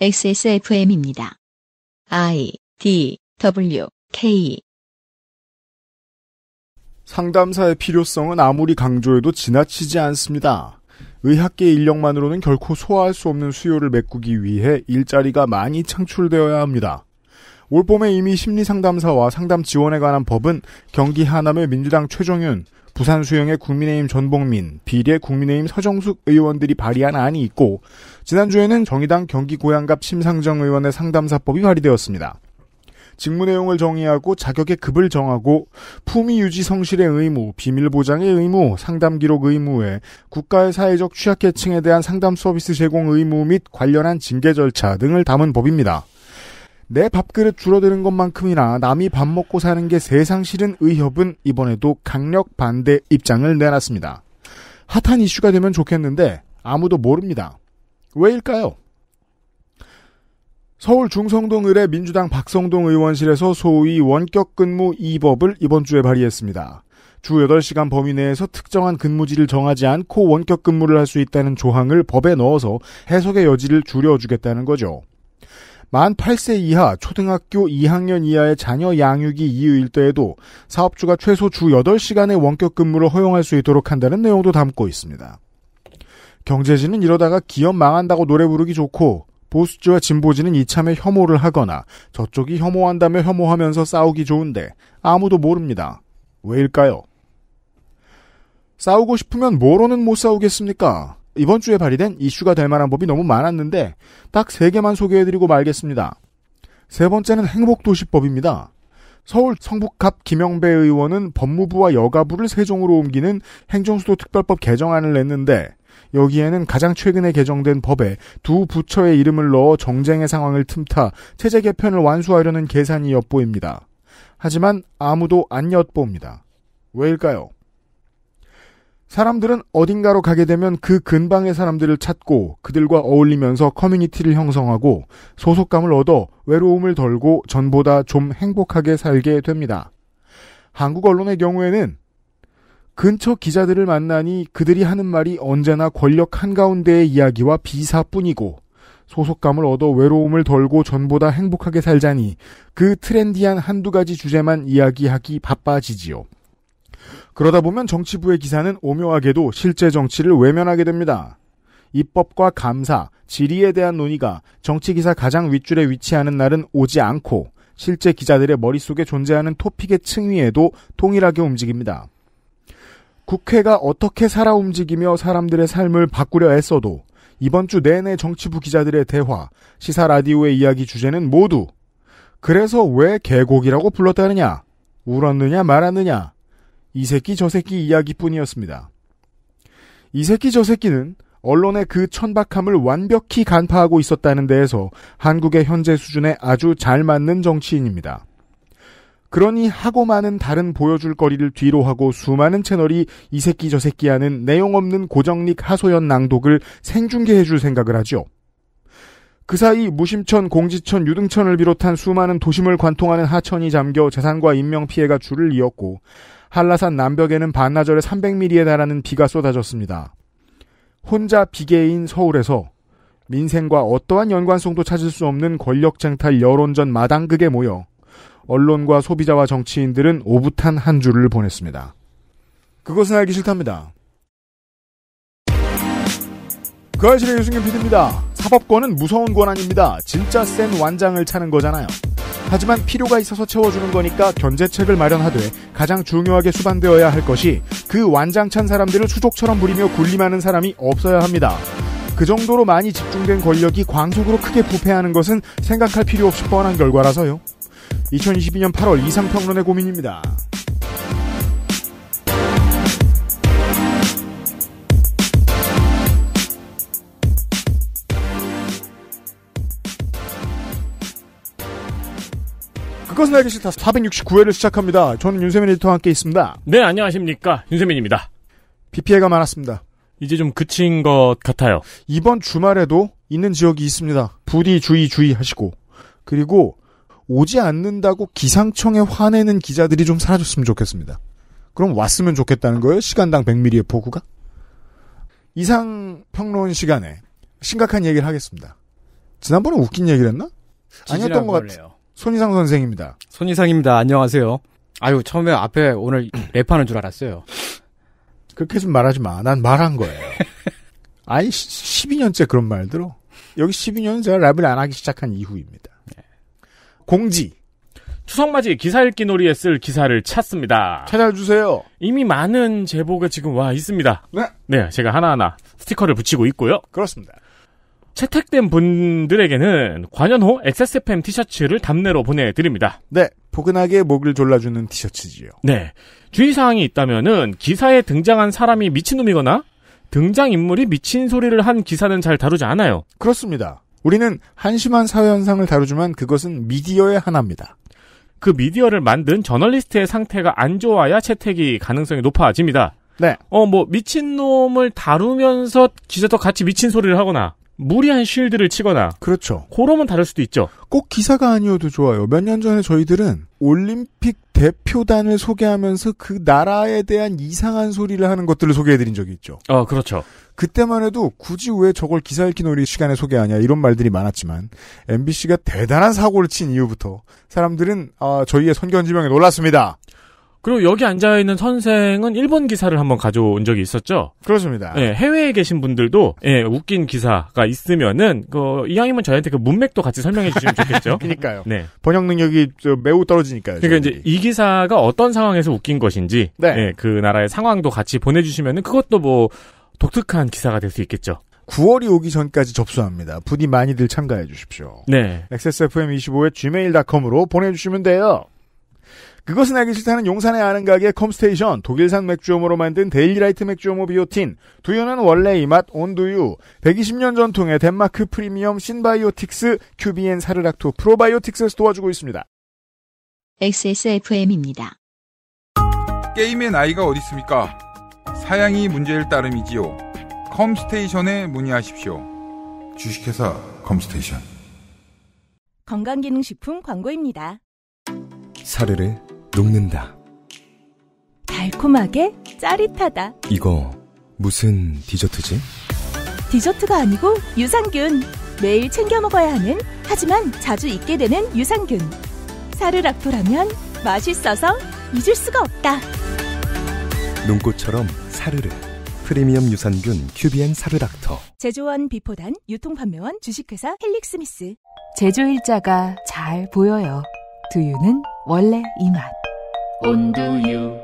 XSFM입니다. I D W K 상담사의 필요성은 아무리 강조해도 지나치지 않습니다. 의학계 인력만으로는 결코 소화할 수 없는 수요를 메꾸기 위해 일자리가 많이 창출되어야 합니다. 올봄에 이미 심리상담사와 상담 지원에 관한 법은 경기 하남의 민주당 최종윤, 부산 수영의 국민의힘 전봉민, 비례 국민의힘 서정숙 의원들이 발의한 안이 있고 지난주에는 정의당 경기 고양갑 심상정 의원의 상담사법이 발의되었습니다. 직무 내용을 정의하고 자격의 급을 정하고 품위 유지 성실의 의무, 비밀 보장의 의무, 상담 기록 의무에 국가의 사회적 취약계층에 대한 상담 서비스 제공 의무 및 관련한 징계 절차 등을 담은 법입니다. 내 밥그릇 줄어드는 것만큼이나 남이 밥 먹고 사는 게 세상 실은 의협은 이번에도 강력 반대 입장을 내놨습니다. 핫한 이슈가 되면 좋겠는데 아무도 모릅니다. 왜일까요? 서울 중성동 의뢰 민주당 박성동 의원실에서 소위 원격 근무 2법을 이번 주에 발의했습니다. 주 8시간 범위 내에서 특정한 근무지를 정하지 않고 원격 근무를 할 수 있다는 조항을 법에 넣어서 해석의 여지를 줄여주겠다는 거죠. 만 8세 이하 초등학교 2학년 이하의 자녀 양육이 이유일 때에도 사업주가 최소 주 8시간의 원격 근무를 허용할 수 있도록 한다는 내용도 담고 있습니다. 경제지는 이러다가 기업 망한다고 노래 부르기 좋고 보수지와 진보지는 이참에 혐오를 하거나 저쪽이 혐오한다며 혐오하면서 싸우기 좋은데 아무도 모릅니다. 왜일까요? 싸우고 싶으면 뭐로는 못 싸우겠습니까? 이번 주에 발의된 이슈가 될 만한 법이 너무 많았는데 딱 세 개만 소개해드리고 말겠습니다. 세 번째는 행복도시법입니다. 서울 성북갑 김영배 의원은 법무부와 여가부를 세종으로 옮기는 행정수도특별법 개정안을 냈는데 여기에는 가장 최근에 개정된 법에 두 부처의 이름을 넣어 정쟁의 상황을 틈타 체제 개편을 완수하려는 계산이 엿보입니다. 하지만 아무도 안 엿봅니다. 왜일까요? 사람들은 어딘가로 가게 되면 그 근방의 사람들을 찾고 그들과 어울리면서 커뮤니티를 형성하고 소속감을 얻어 외로움을 덜고 전보다 좀 행복하게 살게 됩니다. 한국 언론의 경우에는 근처 기자들을 만나니 그들이 하는 말이 언제나 권력 한가운데의 이야기와 비사뿐이고 소속감을 얻어 외로움을 덜고 전보다 행복하게 살자니 그 트렌디한 한두 가지 주제만 이야기하기 바빠지지요. 그러다 보면 정치부의 기사는 오묘하게도 실제 정치를 외면하게 됩니다. 입법과 감사, 질의에 대한 논의가 정치기사 가장 윗줄에 위치하는 날은 오지 않고 실제 기자들의 머릿속에 존재하는 토픽의 층위에도 동일하게 움직입니다. 국회가 어떻게 살아 움직이며 사람들의 삶을 바꾸려 애써도 이번 주 내내 정치부 기자들의 대화, 시사 라디오의 이야기 주제는 모두 그래서 왜개고기라고 불렀다느냐, 울었느냐 말았느냐, 이 새끼 저 새끼 이야기뿐이었습니다. 이 새끼 저 새끼는 언론의 그 천박함을 완벽히 간파하고 있었다는 데에서 한국의 현재 수준에 아주 잘 맞는 정치인입니다. 그러니 하고 많은 다른 보여줄 거리를 뒤로 하고 수많은 채널이 이 새끼 저 새끼 하는 내용 없는 고정닉 하소연 낭독을 생중계해줄 생각을 하죠. 그 사이 무심천, 공지천, 유등천을 비롯한 수많은 도심을 관통하는 하천이 잠겨 재산과 인명 피해가 줄을 이었고 한라산 남벽에는 반나절에 300mm에 달하는 비가 쏟아졌습니다. 혼자 비계인 서울에서 민생과 어떠한 연관성도 찾을 수 없는 권력 쟁탈 여론전 마당극에 모여 언론과 소비자와 정치인들은 오붓한 한 주를 보냈습니다. 그것은 알기 싫답니다. 그 아실의 유승균 PD입니다. 사법권은 무서운 권한입니다. 진짜 센 완장을 차는 거잖아요. 하지만 필요가 있어서 채워주는 거니까 견제책을 마련하되 가장 중요하게 수반되어야 할 것이 그 완장찬 사람들을 수족처럼 부리며 군림하는 사람이 없어야 합니다. 그 정도로 많이 집중된 권력이 광속으로 크게 부패하는 것은 생각할 필요 없이 뻔한 결과라서요. 2022년 8월 이상평론의 고민입니다. 그것은 알기 싫다 469회를 시작합니다. 저는 윤세민 에터와 함께 있습니다. 네, 안녕하십니까. 윤세민입니다. 비 피해가 많았습니다. 이제 좀 그친 것 같아요. 이번 주말에도 있는 지역이 있습니다. 부디 주의 주의하시고 그리고 오지 않는다고 기상청에 화내는 기자들이 좀 사라졌으면 좋겠습니다. 그럼 왔으면 좋겠다는 거예요. 시간당 100mm의 폭우가. 이상 평론 시간에 심각한 얘기를 하겠습니다. 지난번에 웃긴 얘기를 했나? 아니었던 것 같아요. 손희상 선생입니다. 손희상입니다. 안녕하세요. 아유, 처음에 앞에 오늘 랩하는 줄 알았어요. 그렇게 좀 말하지 마. 난 말한 거예요. 아니, 12년째 그런 말 들어. 여기 12년은 제가 랩을 안 하기 시작한 이후입니다. 공지. 추석맞이 기사 읽기 놀이에 쓸 기사를 찾습니다. 찾아주세요. 이미 많은 제보가 지금 와 있습니다. 네. 네, 제가 하나하나 스티커를 붙이고 있고요. 그렇습니다. 채택된 분들에게는 관연호 XSFM 티셔츠를 담내로 보내드립니다. 네. 포근하게 목을 졸라주는 티셔츠지요. 네. 주의사항이 있다면은 기사에 등장한 사람이 미친놈이거나 등장인물이 미친 소리를 한 기사는 잘 다루지 않아요. 그렇습니다. 우리는 한심한 사회 현상을 다루지만 그것은 미디어의 하나입니다. 그 미디어를 만든 저널리스트의 상태가 안 좋아야 채택이 가능성이 높아집니다. 네. 어, 뭐, 미친놈을 다루면서 기자도 같이 미친 소리를 하거나, 무리한 쉴드를 치거나 그렇죠. 그러면 다를 수도 있죠. 꼭 기사가 아니어도 좋아요. 몇 년 전에 저희들은 올림픽 대표단을 소개하면서 그 나라에 대한 이상한 소리를 하는 것들을 소개해드린 적이 있죠. 어, 그렇죠. 그때만 해도 굳이 왜 저걸 기사 읽기 놀이 시간에 소개하냐 이런 말들이 많았지만 MBC가 대단한 사고를 친 이후부터 사람들은 아, 저희의 선견지명에 놀랐습니다. 그리고 여기 앉아 있는 선생은 일본 기사를 한번 가져온 적이 있었죠. 그렇습니다. 예, 해외에 계신 분들도 예, 웃긴 기사가 있으면은 그 이왕이면 저희한테 그 문맥도 같이 설명해 주시면 좋겠죠. 그니까요 네. 번역 능력이 매우 떨어지니까요. 그니까이 이제 이 기사가 어떤 상황에서 웃긴 것인지 네. 예, 그 나라의 상황도 같이 보내 주시면은 그것도 뭐 독특한 기사가 될 수 있겠죠. 9월이 오기 전까지 접수합니다. 부디 많이들 참가해 주십시오. 네. XSFM25의 gmail.com으로 보내주시면 돼요. 그것은 알기 싫다는 용산의 아는 가게 컴스테이션, 독일산 맥주오모로 만든 데일리라이트 맥주오모 비오틴, 두유는 원래 이맛 온두유, 120년 전통의 덴마크 프리미엄 신바이오틱스, 큐비엔 사르락토 프로바이오틱스에서 도와주고 있습니다. XSFM입니다. 게임의 나이가 어디 있습니까? 사양이 문제일 따름이지요. 컴스테이션에 문의하십시오. 주식회사 컴스테이션. 건강기능식품 광고입니다. 사르르 녹는다. 달콤하게 짜릿하다. 이거 무슨 디저트지? 디저트가 아니고 유산균. 매일 챙겨 먹어야 하는 하지만 자주 잊게 되는 유산균. 사르락토라면 맛있어서 잊을 수가 없다. 눈꽃처럼 사르르. 프리미엄 유산균 큐비엔 사르락터 제조원 비포단 유통판매원 주식회사 헬릭스미스 제조일자가 잘 보여요 두유는 원래 이맛 온두유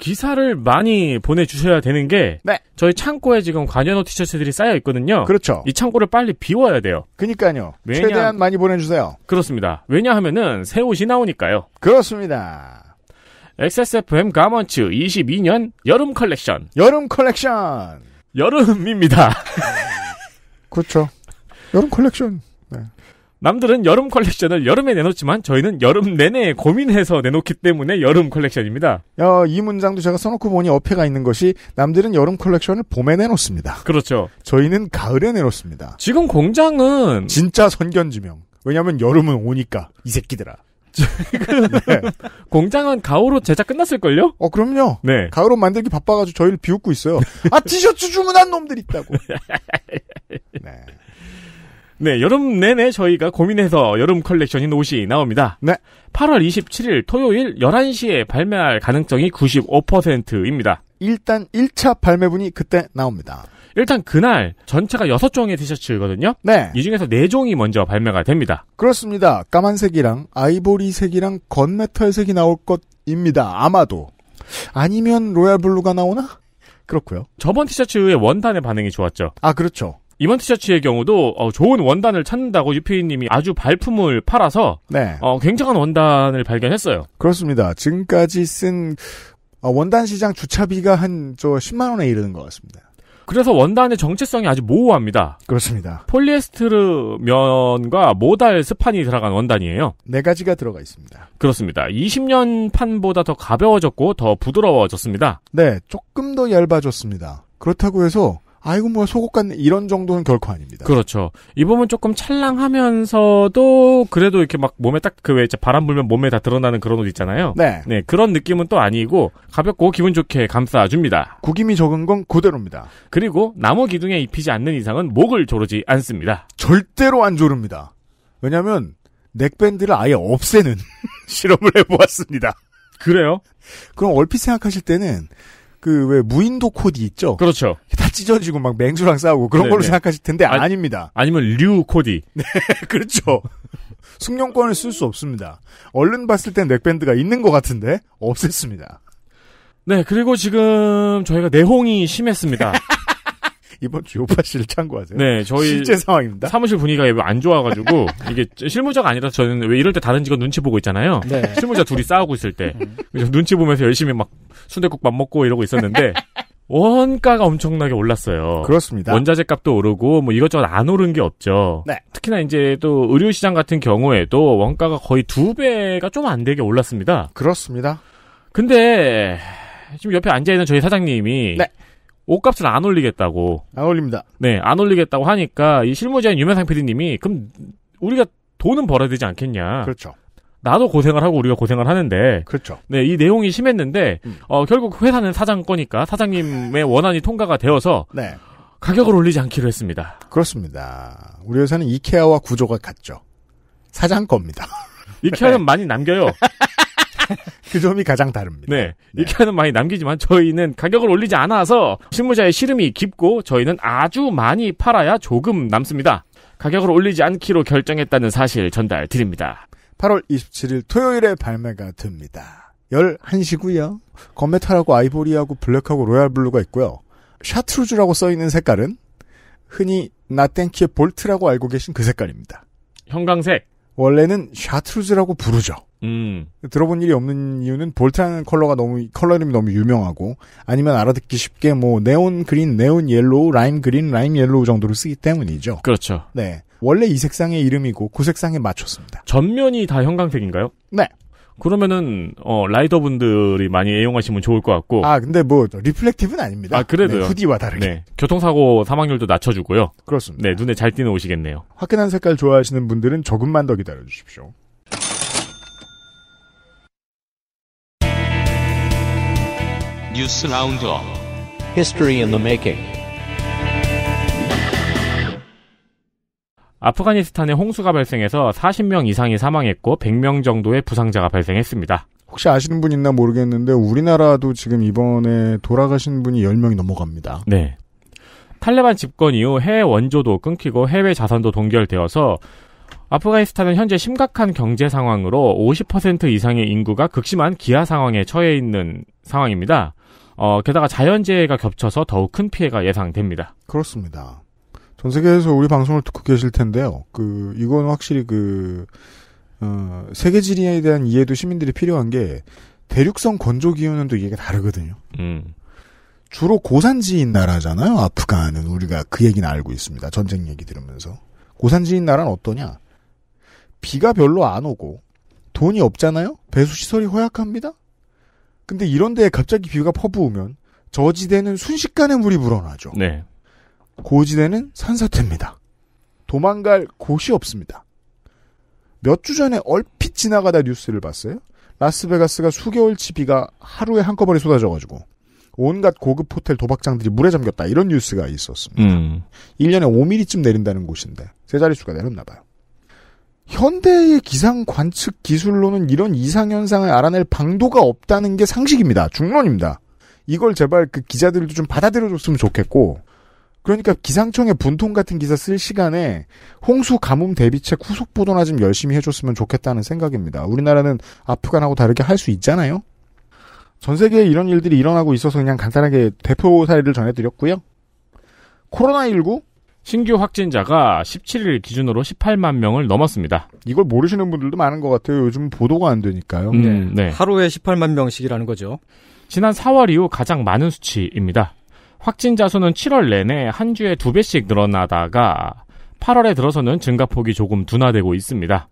기사를 많이 보내주셔야 되는 게 네. 저희 창고에 지금 관현호 티셔츠들이 쌓여 있거든요. 그렇죠. 이 창고를 빨리 비워야 돼요. 그니까요. 왜냐... 최대한 많이 보내주세요. 그렇습니다. 왜냐하면은 새 옷이 나오니까요. 그렇습니다. XSFM 가먼츠 22년 여름 컬렉션. 여름 컬렉션. 여름입니다. 그렇죠. 여름 컬렉션. 남들은 여름 컬렉션을 여름에 내놓지만 저희는 여름 내내 고민해서 내놓기 때문에 여름 컬렉션입니다. 어, 이 문장도 제가 써놓고 보니 어폐가 있는 것이 남들은 여름 컬렉션을 봄에 내놓습니다. 그렇죠. 저희는 가을에 내놓습니다. 지금 공장은 진짜 선견지명. 왜냐하면 여름은 오니까 이 새끼들아. 지금 네. 공장은 가을로 제작 끝났을걸요? 어 그럼요. 네. 가을옷 만들기 바빠가지고 저희를 비웃고 있어요. 아 티셔츠 주문한 놈들 있다고. 네. 네, 여름 내내 저희가 고민해서 여름 컬렉션인 옷이 나옵니다. 네. 8월 27일 토요일 11시에 발매할 가능성이 95%입니다. 일단 1차 발매분이 그때 나옵니다. 일단 그날 전체가 6종의 티셔츠거든요. 네. 이 중에서 4종이 먼저 발매가 됩니다. 그렇습니다. 까만색이랑 아이보리색이랑 건메탈색이 나올 것입니다. 아마도. 아니면 로얄블루가 나오나? 그렇고요. 저번 티셔츠의 원단의 반응이 좋았죠. 아, 그렇죠. 이번 티셔츠의 경우도 어, 좋은 원단을 찾는다고 유피님이 아주 발품을 팔아서 네. 어, 굉장한 원단을 발견했어요. 그렇습니다. 지금까지 쓴 어, 원단 시장 주차비가 한 저 10만 원에 이르는 것 같습니다. 그래서 원단의 정체성이 아주 모호합니다. 그렇습니다. 폴리에스트르 면과 모달 스판이 들어간 원단이에요. 네 가지가 들어가 있습니다. 그렇습니다. 20년 판보다 더 가벼워졌고 더 부드러워졌습니다. 네, 조금 더 얇아졌습니다. 그렇다고 해서 아이고 뭐야 속옷 같네 이런 정도는 결코 아닙니다. 그렇죠. 이 부분 조금 찰랑하면서도 그래도 이렇게 막 몸에 딱 그왜 이제 바람 불면 몸에 다 드러나는 그런 옷 있잖아요. 네. 네 그런 느낌은 또 아니고 가볍고 기분 좋게 감싸줍니다. 구김이 적은 건 그대로입니다. 그리고 나무 기둥에 입히지 않는 이상은 목을 조르지 않습니다. 절대로 안 조릅니다. 왜냐하면 넥밴드를 아예 없애는 실험을 해보았습니다. 그래요? 그럼 얼핏 생각하실 때는 그왜 무인도 코디 있죠? 그렇죠. 다 찢어지고 막 맹수랑 싸우고 그런 네네. 걸로 생각하실 텐데 아, 닙니다 아니면 류 코디. 네, 그렇죠. 숙련권을 쓸 수 없습니다. 얼른 봤을 땐 넥밴드가 있는 것 같은데 없앴습니다. 네, 그리고 지금 저희가 내홍이 심했습니다. 이번 주 요파 씨를 참고하세요. 네, 저희 실제 상황입니다. 사무실 분위기가 안 좋아가지고 이게 실무자가 아니라 저는 왜 이럴 때 다른 직원 눈치 보고 있잖아요. 네. 실무자 둘이 싸우고 있을 때 눈치 보면서 열심히 막 순대국밥 먹고 이러고 있었는데 원가가 엄청나게 올랐어요. 그렇습니다. 원자재 값도 오르고 뭐 이것저것 안 오른 게 없죠. 네. 특히나 이제 또 의류 시장 같은 경우에도 원가가 거의 두 배가 좀 안 되게 올랐습니다. 그렇습니다. 근데 지금 옆에 앉아 있는 저희 사장님이 네. 옷값을 안 올리겠다고. 안 올립니다. 네, 안 올리겠다고 하니까 이 실무자인 유명상 PD님이 그럼 우리가 돈은 벌어야 되지 않겠냐. 그렇죠. 나도 고생을 하고 우리가 고생을 하는데. 그렇죠. 네, 이 내용이 심했는데 음. 어, 결국 회사는 사장 거니까 사장님의 원안이 통과가 되어서 네. 가격을 올리지 않기로 했습니다. 그렇습니다. 우리 회사는 이케아와 구조가 같죠. 사장 겁니다. 이케아는 네. 많이 남겨요. 그 점이 가장 다릅니다. 네. 네. 이렇게 하는 많이 남기지만 저희는 가격을 올리지 않아서 실무자의 시름이 깊고 저희는 아주 많이 팔아야 조금 남습니다. 가격을 올리지 않기로 결정했다는 사실 전달드립니다. 8월 27일 토요일에 발매가 됩니다. 11시고요. 검메탈하고 아이보리하고 블랙하고 로얄블루가 있고요. 샤트루즈라고 써있는 색깔은 흔히 나땡키의 볼트라고 알고 계신 그 색깔입니다. 형광색. 원래는 샤트루즈라고 부르죠. 음. 들어본 일이 없는 이유는 볼트라는 컬러가 너무 컬러 이름이 너무 유명하고 아니면 알아듣기 쉽게 뭐 네온 그린, 네온 옐로우, 라임 그린, 라임 옐로우 정도로 쓰기 때문이죠. 그렇죠. 네. 원래 이 색상의 이름이고 그 색상에 맞췄습니다. 전면이 다 형광색인가요? 네. 그러면은 어 라이더 분들이 많이 애용하시면 좋을 것 같고. 아 근데 뭐 리플렉티브는 아닙니다. 아그래도 네, 후디와 다르게. 네. 교통사고 사망률도 낮춰주고요. 그렇습니다. 네 눈에 잘 띄는 옷이겠네요. 화끈한 색깔 좋아하시는 분들은 조금만 더 기다려 주십시오. 뉴스 라운드업. History i 아프가니스탄에 홍수가 발생해서 40명 이상이 사망했고 100명 정도의 부상자가 발생했습니다. 혹시 아시는 분 있나 모르겠는데 우리나라도 지금 이번에 돌아가신 분이 10명이 넘어갑니다. 네. 탈레반 집권 이후 해외 원조도 끊기고 해외 자산도 동결되어서 아프가니스탄은 현재 심각한 경제 상황으로 50% 이상의 인구가 극심한 기아 상황에 처해 있는 상황입니다. 어, 게다가 자연재해가 겹쳐서 더욱 큰 피해가 예상됩니다. 그렇습니다. 전 세계에서 우리 방송을 듣고 계실 텐데요. 그 이건 확실히 그 어, 세계 지리에 대한 이해도 시민들이 필요한 게 대륙성 건조 기후는 또 얘기가 다르거든요. 음. 주로 고산지인 나라잖아요. 아프간은 우리가 그 얘기는 알고 있습니다. 전쟁 얘기 들으면서 고산지인 나라는 어떠냐? 비가 별로 안 오고 돈이 없잖아요. 배수 시설이 허약합니다. 근데 이런 데에 갑자기 비가 퍼부으면 저지대는 순식간에 물이 불어나죠. 네. 고지대는 산사태입니다. 도망갈 곳이 없습니다. 몇 주 전에 얼핏 지나가다 뉴스를 봤어요. 라스베가스가 수개월치 비가 하루에 한꺼번에 쏟아져가지고 온갖 고급 호텔 도박장들이 물에 잠겼다 이런 뉴스가 있었습니다. 음. 1년에 5mm쯤 내린다는 곳인데 세 자릿수가 내렸나 봐요. 현대의 기상 관측 기술로는 이런 이상 현상을 알아낼 방도가 없다는 게 상식입니다. 중론입니다. 이걸 제발 그 기자들도 좀 받아들여줬으면 좋겠고 그러니까 기상청의 분통 같은 기사 쓸 시간에 홍수 가뭄 대비책 후속 보도나 좀 열심히 해줬으면 좋겠다는 생각입니다. 우리나라는 아프간하고 다르게 할 수 있잖아요. 전 세계에 이런 일들이 일어나고 있어서 그냥 간단하게 대표 사례를 전해드렸고요. 코로나19 신규 확진자가 17일 기준으로 18만 명을 넘었습니다. 이걸 모르시는 분들도 많은 것 같아요. 요즘 보도가 안 되니까요. 음, 네. 네. 하루에 18만 명씩이라는 거죠. 지난 4월 이후 가장 많은 수치입니다. 확진자 수는 7월 내내 한 주에 두 배씩 늘어나다가 8월에 들어서는 증가폭이 조금 둔화되고 있습니다.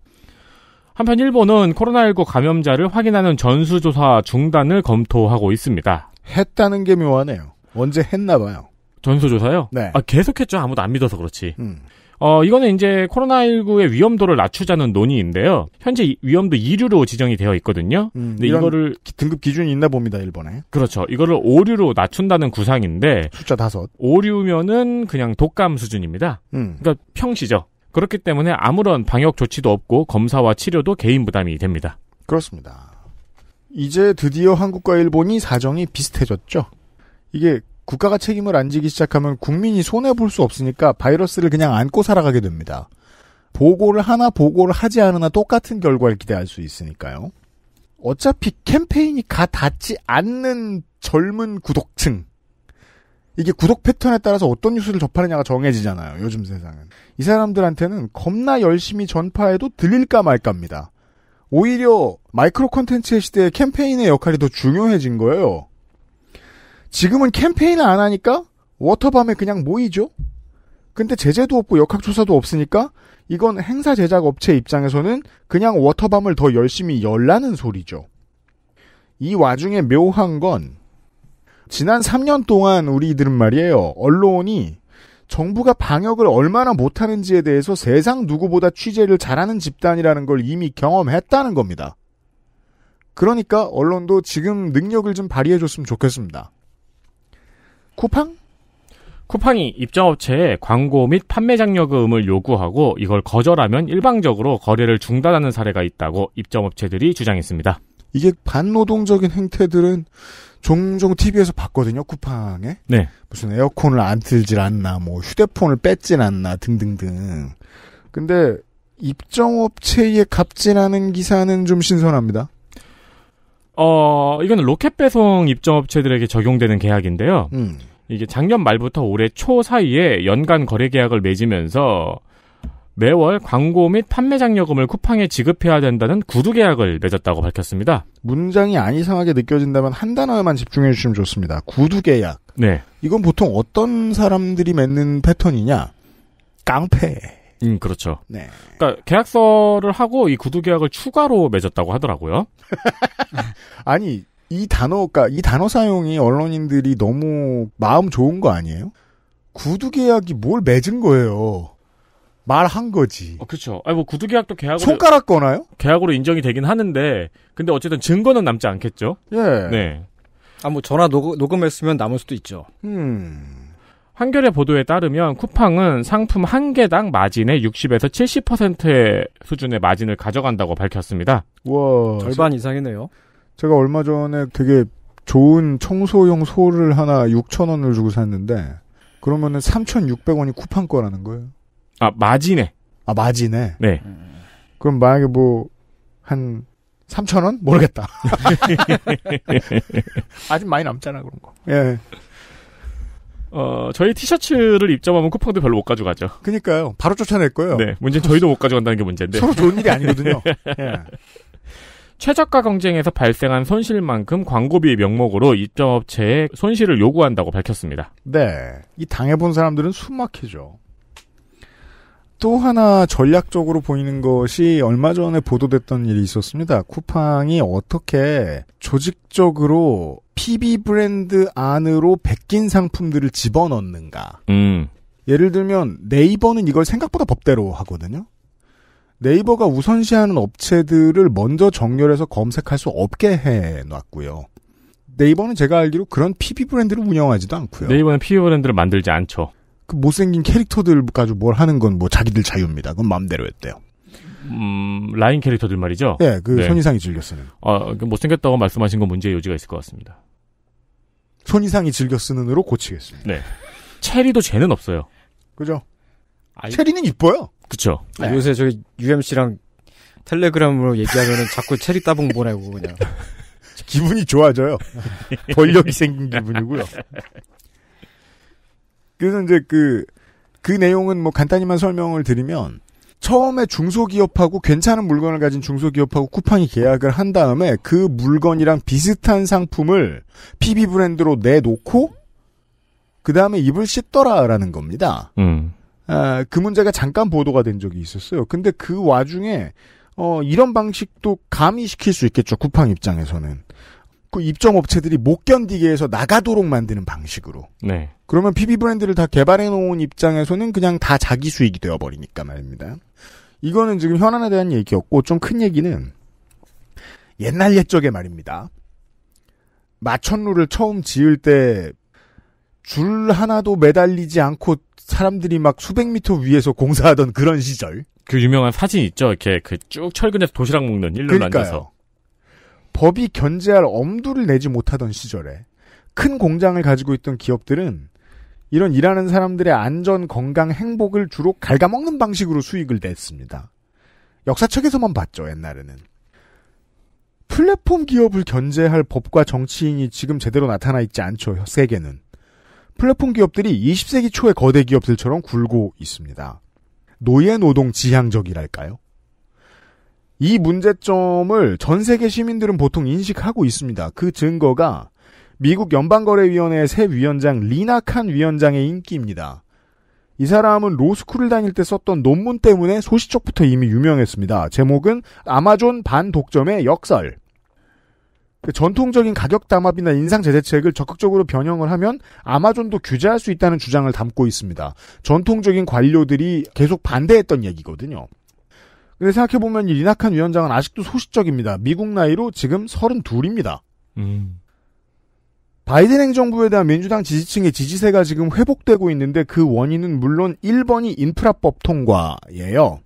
한편 일본은 코로나19 감염자를 확인하는 전수조사 중단을 검토하고 있습니다. 했다는 게 묘하네요. 언제 했나 봐요. 전수조사요? 네. 아, 계속했죠. 아무도 안 믿어서 그렇지. 음. 어, 이거는 이제 코로나19의 위험도를 낮추자는 논의인데요. 현재 위험도 2류로 지정이 되어 있거든요. 음, 근데 이거를 등급 기준이 있나 봅니다, 일본에. 그렇죠. 이거를 5류로 낮춘다는 구상인데 숫자 다섯. 5류면은 그냥 독감 수준입니다. 음. 그러니까 평시죠. 그렇기 때문에 아무런 방역 조치도 없고 검사와 치료도 개인 부담이 됩니다. 그렇습니다. 이제 드디어 한국과 일본이 사정이 비슷해졌죠. 이게 국가가 책임을 안 지기 시작하면 국민이 손해 볼 수 없으니까 바이러스를 그냥 안고 살아가게 됩니다. 보고를 하나 보고를 하지 않으나 똑같은 결과를 기대할 수 있으니까요. 어차피 캠페인이 가 닿지 않는 젊은 구독층. 이게 구독 패턴에 따라서 어떤 뉴스를 접하느냐가 정해지잖아요. 요즘 세상은. 이 사람들한테는 겁나 열심히 전파해도 들릴까 말까입니다. 오히려 마이크로 콘텐츠의 시대에 캠페인의 역할이 더 중요해진 거예요. 지금은 캠페인을 안 하니까 워터밤에 그냥 모이죠. 근데 제재도 없고 역학조사도 없으니까 이건 행사 제작 업체 입장에서는 그냥 워터밤을 더 열심히 열라는 소리죠. 이 와중에 묘한 건 지난 3년 동안 우리들은 말이에요. 언론이 정부가 방역을 얼마나 못하는지에 대해서 세상 누구보다 취재를 잘하는 집단이라는 걸 이미 경험했다는 겁니다. 그러니까 언론도 지금 능력을 좀 발휘해줬으면 좋겠습니다. 쿠팡? 쿠팡이 입점업체에 광고 및 판매 장려금을 요구하고 이걸 거절하면 일방적으로 거래를 중단하는 사례가 있다고 입점업체들이 주장했습니다. 이게 반노동적인 행태들은 종종 TV에서 봤거든요, 쿠팡에. 네. 무슨 에어컨을 안 틀질 않나, 뭐 휴대폰을 뺏진 않나 등등등. 근데 입점업체에 갑질하는 기사는 좀 신선합니다. 어, 이건 로켓 배송 입점업체들에게 적용되는 계약인데요. 음. 이게 작년 말부터 올해 초 사이에 연간 거래 계약을 맺으면서 매월 광고 및 판매 장려금을 쿠팡에 지급해야 된다는 구두 계약을 맺었다고 밝혔습니다. 문장이 안 이상하게 느껴진다면 한 단어에만 집중해 주시면 좋습니다. 구두 계약. 네. 이건 보통 어떤 사람들이 맺는 패턴이냐? 깡패. 음, 그렇죠. 네. 그러니까 계약서를 하고 이 구두 계약을 추가로 맺었다고 하더라고요. 아니, 이 단어가 그러니까 이 단어 사용이 언론인들이 너무 마음 좋은 거 아니에요? 구두 계약이 뭘 맺은 거예요. 말한 거지. 어, 그렇죠. 아니 뭐 구두 계약도 계약으로 손가락 거나요? 계약으로 인정이 되긴 하는데 근데 어쨌든 증거는 남지 않겠죠. 예. 네. 아 뭐 전화 녹, 녹음했으면 남을 수도 있죠. 음. 한겨레 보도에 따르면 쿠팡은 상품 한 개당 마진의 60에서 70%의 수준의 마진을 가져간다고 밝혔습니다. 와 절반 이상이네요. 제가 얼마 전에 되게 좋은 청소용 소를 하나 6천 원을 주고 샀는데 그러면은 3,600원이 쿠팡 거라는 거예요. 아 마진에. 아 마진에. 네. 그럼 만약에 뭐 한 3천원 모르겠다. 아직 많이 남잖아, 그런 거. 예. 어, 저희 티셔츠를 입점하면 쿠팡도 별로 못 가져가죠. 그니까요. 바로 쫓아낼 거예요. 네. 문제는 저희도 못 가져간다는 게 문제인데. 서로 좋은 일이 아니거든요. 네. 최저가 경쟁에서 발생한 손실만큼 광고비의 명목으로 입점업체에 손실을 요구한다고 밝혔습니다. 네. 이 당해본 사람들은 숨막히죠. 또 하나 전략적으로 보이는 것이 얼마 전에 보도됐던 일이 있었습니다. 쿠팡이 어떻게 조직적으로 PB 브랜드 안으로 베낀 상품들을 집어넣는가. 음. 예를 들면 네이버는 이걸 생각보다 법대로 하거든요. 네이버가 우선시하는 업체들을 먼저 정렬해서 검색할 수 없게 해놨고요. 네이버는 제가 알기로 그런 PB 브랜드를 운영하지도 않고요. 네이버는 PB 브랜드를 만들지 않죠. 그 못생긴 캐릭터들 가지고 뭘 하는 건 뭐 자기들 자유입니다. 그건 마음대로 했대요. 음, 라인 캐릭터들 말이죠? 네, 그 네. 손이상이 즐겼으는. 아, 어, 그 못생겼다고 말씀하신 건 문제의 여지가 있을 것 같습니다. 손이상이 즐겨 쓰는 으로 고치겠습니다. 네. 체리도 죄는 없어요. 그죠? 아 체리는 이뻐요. 그쵸. 아, 네. 요새 저희 UMC랑 텔레그램으로 얘기하면은 자꾸 체리 따봉 보내고 그냥. 기분이 좋아져요. 권력이 생긴 기분이고요. 그래서 이제 그, 그 내용은 뭐 간단히만 설명을 드리면, 처음에 중소기업하고 괜찮은 물건을 가진 중소기업하고 쿠팡이 계약을 한 다음에 그 물건이랑 비슷한 상품을 PB 브랜드로 내놓고 그 다음에 입을 씻더라라는 겁니다. 음. 아, 그 문제가 잠깐 보도가 된 적이 있었어요. 근데 그 와중에 어, 이런 방식도 감미시킬수 있겠죠. 쿠팡 입장에서는 그 입점 업체들이 못 견디게 해서 나가도록 만드는 방식으로. 네. 그러면 PB 브랜드를 다 개발해 놓은 입장에서는 그냥 다 자기 수익이 되어 버리니까 말입니다. 이거는 지금 현안에 대한 얘기였고 좀 큰 얘기는 옛날 옛적에 말입니다. 마천루를 처음 지을 때 줄 하나도 매달리지 않고 사람들이 막 수백 미터 위에서 공사하던 그런 시절. 그 유명한 사진 있죠. 이렇게 그 쭉 철근에서 도시락 먹는 일로 그러니까요. 앉아서. 법이 견제할 엄두를 내지 못하던 시절에 큰 공장을 가지고 있던 기업들은 이런 일하는 사람들의 안전, 건강, 행복을 주로 갉아먹는 방식으로 수익을 냈습니다. 역사책에서만 봤죠, 옛날에는. 플랫폼 기업을 견제할 법과 정치인이 지금 제대로 나타나 있지 않죠, 세계는. 플랫폼 기업들이 20세기 초의 거대 기업들처럼 굴고 있습니다. 노예 노동 지향적이랄까요? 이 문제점을 전 세계 시민들은 보통 인식하고 있습니다. 그 증거가 미국 연방거래위원회 의새 위원장 리나 칸 위원장의 인기입니다. 이 사람은 로스쿨을 다닐 때 썼던 논문 때문에 소시적부터 이미 유명했습니다. 제목은 아마존 반독점의 역설. 그 전통적인 가격 담합이나 인상 제재책을 적극적으로 변형을 하면 아마존도 규제할 수 있다는 주장을 담고 있습니다. 전통적인 관료들이 계속 반대했던 얘기거든요. 생각해보면 이 리나칸 위원장은 아직도 소시적입니다. 미국 나이로 지금 32입니다. 음. 바이든 행정부에 대한 민주당 지지층의 지지세가 지금 회복되고 있는데 그 원인은 물론 1번이 인프라법 통과예요.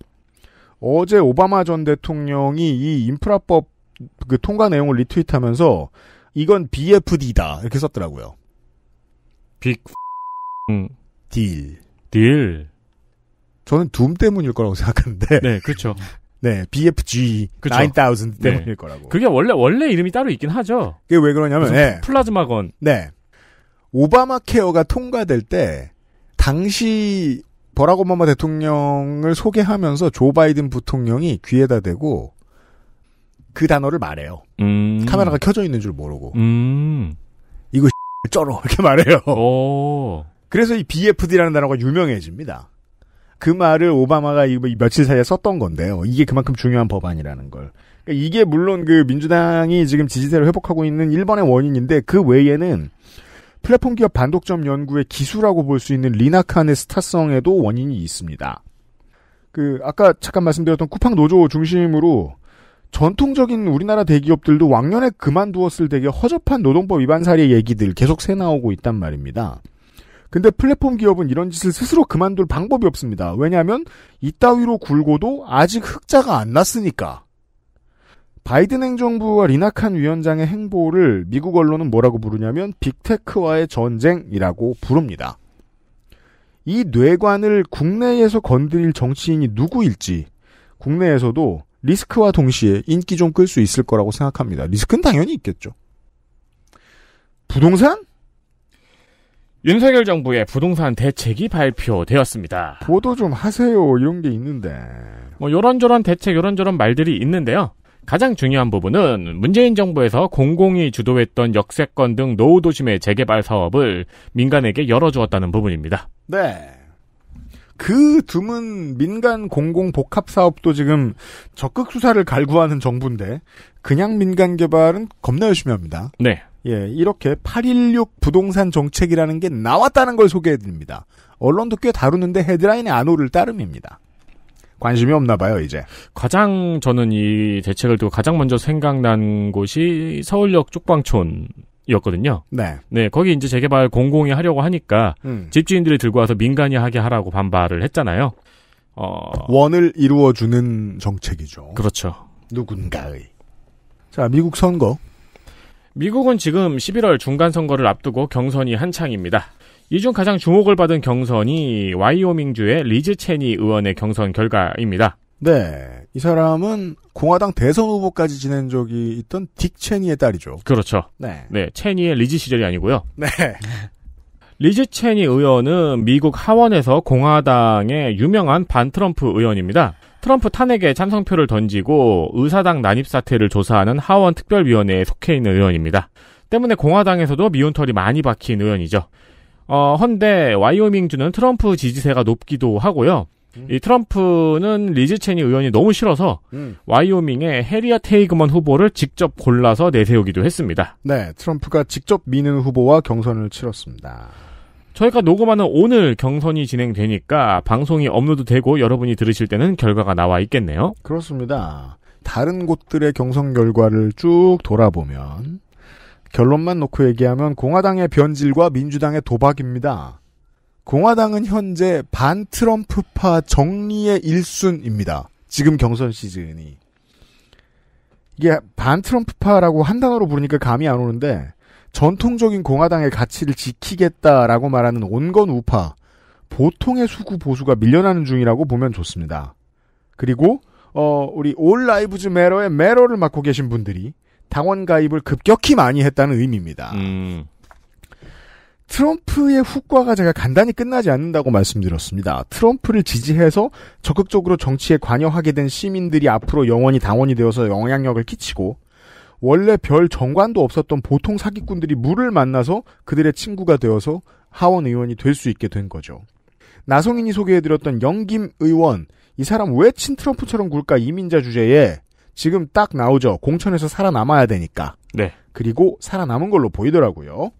어제 오바마 전 대통령이 이 인프라법 그 통과 내용을 리트윗하면서 이건 BFD다 이렇게 썼더라고요. 빅 음. 음. 딜. 딜. 저는 둠 때문일 거라고 생각하는데. 네, 그렇죠. 네, BFG 그쵸. 9000 때문일 네. 거라고. 그게 원래 원래 이름이 따로 있긴 하죠. 그게 왜 그러냐면 네. 플라즈마건. 네. 오바마 케어가 통과될 때 당시 버락 오바마 대통령을 소개하면서 조 바이든 부통령이 귀에다 대고 그 단어를 말해요. 음. 카메라가 켜져 있는 줄 모르고. 음. 이거 쩔어 이렇게 말해요. 오. 그래서 이 BFD라는 단어가 유명해집니다. 그 말을 오바마가 며칠 사이에 썼던 건데요. 이게 그만큼 중요한 법안이라는 걸. 그러니까 이게 물론 그 민주당이 지금 지지세를 회복하고 있는 일본의 원인인데 그 외에는 플랫폼 기업 반독점 연구의 기수라고 볼 수 있는 리나칸의 스타성에도 원인이 있습니다. 그 아까 잠깐 말씀드렸던 쿠팡 노조 중심으로 전통적인 우리나라 대기업들도 왕년에 그만두었을 대게 허접한 노동법 위반 사례 얘기들 계속 새 나오고 있단 말입니다. 근데 플랫폼 기업은 이런 짓을 스스로 그만둘 방법이 없습니다. 왜냐하면 이따위로 굴고도 아직 흑자가 안 났으니까. 바이든 행정부와 리나칸 위원장의 행보를 미국 언론은 뭐라고 부르냐면 빅테크와의 전쟁이라고 부릅니다. 이 뇌관을 국내에서 건드릴 정치인이 누구일지 국내에서도 리스크와 동시에 인기 좀 끌 수 있을 거라고 생각합니다. 리스크는 당연히 있겠죠. 부동산? 윤석열 정부의 부동산 대책이 발표되었습니다. 보도 좀 하세요 이런 게 있는데 뭐 요런저런 대책 요런저런 말들이 있는데요. 가장 중요한 부분은 문재인 정부에서 공공이 주도했던 역세권 등 노후 도심의 재개발 사업을 민간에게 열어주었다는 부분입니다. 네. 그 드문 민간 공공 복합 사업도 지금 적극 수사를 갈구하는 정부인데 그냥 민간 개발은 겁나 열심히 합니다. 네. 예, 이렇게 816 부동산 정책이라는 게 나왔다는 걸 소개해드립니다. 언론도 꽤 다루는데 헤드라인에 안 오를 따름입니다. 관심이 없나 봐요, 이제. 가장 저는 이 대책을 두고 가장 먼저 생각난 곳이 서울역 쪽방촌 이었거든요. 네. 네, 거기 이제 재개발 공공이 하려고 하니까 음. 집주인들이 들고 와서 민간이 하게 하라고 반발을 했잖아요. 어... 원을 이루어주는 정책이죠. 그렇죠. 누군가의. 자, 미국 선거. 미국은 지금 11월 중간 선거를 앞두고 경선이 한창입니다. 이 중 가장 주목을 받은 경선이 와이오밍주의 리즈 체니 의원의 경선 결과입니다. 네. 이 사람은 공화당 대선 후보까지 지낸 적이 있던 딕 체니의 딸이죠. 그렇죠. 네. 네. 체니의 리즈 시절이 아니고요. 네. 리즈 체니 의원은 미국 하원에서 공화당의 유명한 반 트럼프 의원입니다. 트럼프 탄핵에 찬성표를 던지고 의사당 난입 사태를 조사하는 하원 특별위원회에 속해 있는 의원입니다. 때문에 공화당에서도 미온털이 많이 박힌 의원이죠. 어, 헌데 와이오밍주는 트럼프 지지세가 높기도 하고요. 음. 이 트럼프는 리즈 체니 의원이 너무 싫어서 음. 와이오밍의 해리아 테이그먼 후보를 직접 골라서 내세우기도 했습니다. 네, 트럼프가 직접 미는 후보와 경선을 치렀습니다. 저희가 녹음하는 오늘 경선이 진행되니까 방송이 업로드되고 여러분이 들으실 때는 결과가 나와 있겠네요. 그렇습니다. 다른 곳들의 경선 결과를 쭉 돌아보면 결론만 놓고 얘기하면 공화당의 변질과 민주당의 도박입니다. 공화당은 현재 반 트럼프파 정리의 일순입니다. 지금 경선 시즌이. 이게 반 트럼프파라고 한 단어로 부르니까 감이 안 오는데 전통적인 공화당의 가치를 지키겠다라고 말하는 온건 우파, 보통의 수구 보수가 밀려나는 중이라고 보면 좋습니다. 그리고 어, 우리 올 라이브즈 메러의 메러를 맡고 계신 분들이 당원 가입을 급격히 많이 했다는 의미입니다. 음. 트럼프의 후과가 제가 간단히 끝나지 않는다고 말씀드렸습니다. 트럼프를 지지해서 적극적으로 정치에 관여하게 된 시민들이 앞으로 영원히 당원이 되어서 영향력을 끼치고 원래 별 정관도 없었던 보통 사기꾼들이 물을 만나서 그들의 친구가 되어서 하원 의원이 될 수 있게 된 거죠. 나성인이 소개해드렸던 영김 의원, 이 사람 왜 친트럼프처럼 굴까 이민자 주제에 지금 딱 나오죠. 공천에서 살아남아야 되니까. 네. 그리고 살아남은 걸로 보이더라고요.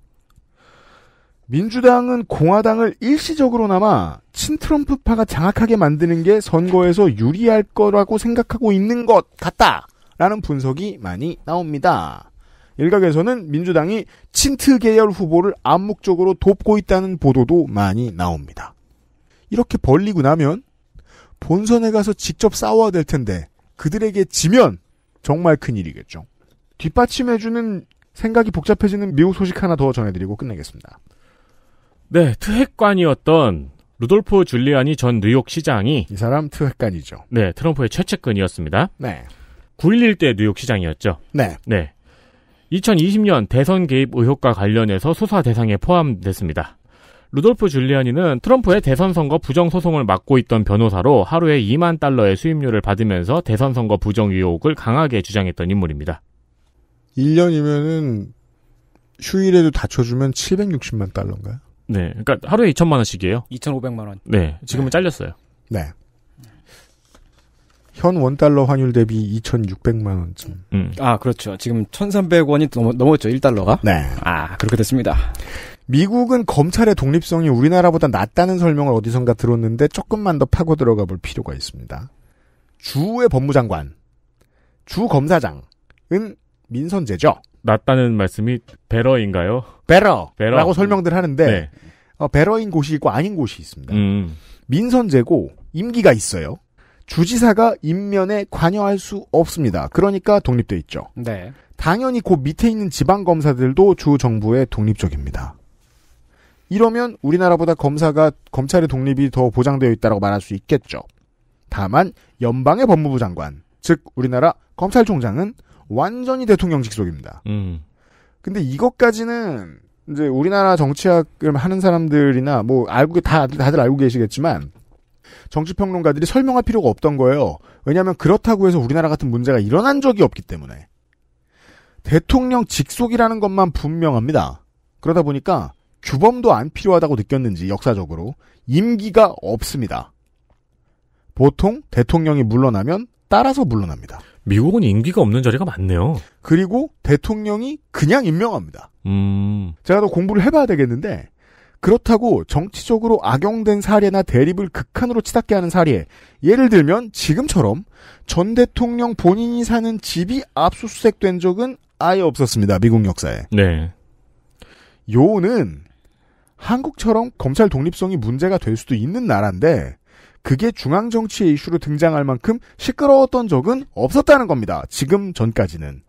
민주당은 공화당을 일시적으로나마 친트럼프파가 장악하게 만드는 게 선거에서 유리할 거라고 생각하고 있는 것 같다. 라는 분석이 많이 나옵니다. 일각에서는 민주당이 친트 계열 후보를 암묵적으로 돕고 있다는 보도도 많이 나옵니다. 이렇게 벌리고 나면 본선에 가서 직접 싸워야 될 텐데 그들에게 지면 정말 큰일이겠죠. 뒷받침해주는 생각이 복잡해지는 미국 소식 하나 더 전해드리고 끝내겠습니다. 네, 트핵관이었던 루돌프 줄리안이 전 뉴욕 시장이 이 사람 트핵관이죠. 네, 트럼프의 최측근이었습니다. 네. 9.11때 뉴욕 시장이었죠. 네. 네. 2020년 대선 개입 의혹과 관련해서 수사 대상에 포함됐습니다. 루돌프 줄리안이는 트럼프의 대선 선거 부정 소송을 맡고 있던 변호사로 하루에 2만 달러의 수임료를 받으면서 대선 선거 부정 의혹을 강하게 주장했던 인물입니다. 1년이면은 휴일에도 다쳐주면 760만 달러인가요? 네. 그러니까 하루에 2천만 원씩이에요. 2,500만 원. 네. 지금은 네. 잘렸어요. 네. 현 원달러 환율 대비 2,600만 원쯤. 음. 아, 그렇죠. 지금 1,300원이 넘, 넘었죠. 1달러가. 네. 아, 그렇게 됐습니다. 미국은 검찰의 독립성이 우리나라보다 낮다는 설명을 어디선가 들었는데 조금만 더 파고 들어가 볼 필요가 있습니다. 주의 법무장관, 주 검사장은 민선제죠. 낮다는 말씀이 배러인가요? 배러. 배러. 라고 설명들 하는데, 네. 어, 배러인 곳이 있고 아닌 곳이 있습니다. 음. 민선제고 임기가 있어요. 주지사가 인면에 관여할 수 없습니다. 그러니까 독립돼 있죠. 네. 당연히 그 밑에 있는 지방 검사들도 주 정부의 독립적입니다. 이러면 우리나라보다 검사가 검찰의 독립이 더 보장되어 있다고 말할 수 있겠죠. 다만 연방의 법무부 장관, 즉 우리나라 검찰총장은 완전히 대통령 직속입니다. 음. 근데 이것까지는 이제 우리나라 정치학을 하는 사람들이나 뭐 알고 다 다들 알고 계시겠지만 정치평론가들이 설명할 필요가 없던 거예요. 왜냐하면 그렇다고 해서 우리나라 같은 문제가 일어난 적이 없기 때문에. 대통령 직속이라는 것만 분명합니다. 그러다 보니까 규범도 안 필요하다고 느꼈는지 역사적으로 임기가 없습니다. 보통 대통령이 물러나면 따라서 물러납니다. 미국은 임기가 없는 자리가 많네요. 그리고 대통령이 그냥 임명합니다. 음. 제가 더 공부를 해봐야 되겠는데 그렇다고 정치적으로 악용된 사례나 대립을 극한으로 치닫게 하는 사례. 예를 들면 지금처럼 전 대통령 본인이 사는 집이 압수수색된 적은 아예 없었습니다. 미국 역사에. 네. 요는 한국처럼 검찰 독립성이 문제가 될 수도 있는 나라인데 그게 중앙 정치의 이슈로 등장할 만큼 시끄러웠던 적은 없었다는 겁니다. 지금 전까지는.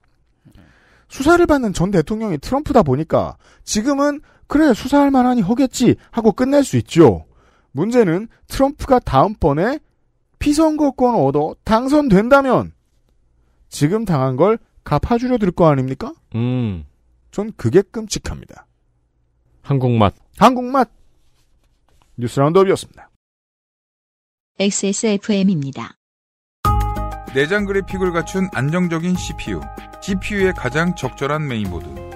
수사를 받는 전 대통령이 트럼프다 보니까 지금은 그래 수사할 만하니 허겠지 하고 끝낼 수 있죠. 문제는 트럼프가 다음번에 피선거권 얻어 당선된다면 지금 당한 걸 갚아주려 들 거 아닙니까? 음. 전 그게 끔찍합니다. 한국맛. 한국맛. 뉴스 라운드업이었습니다. XSFM입니다. 내장 그래픽을 갖춘 안정적인 CPU. g p u 의 가장 적절한 메인보드.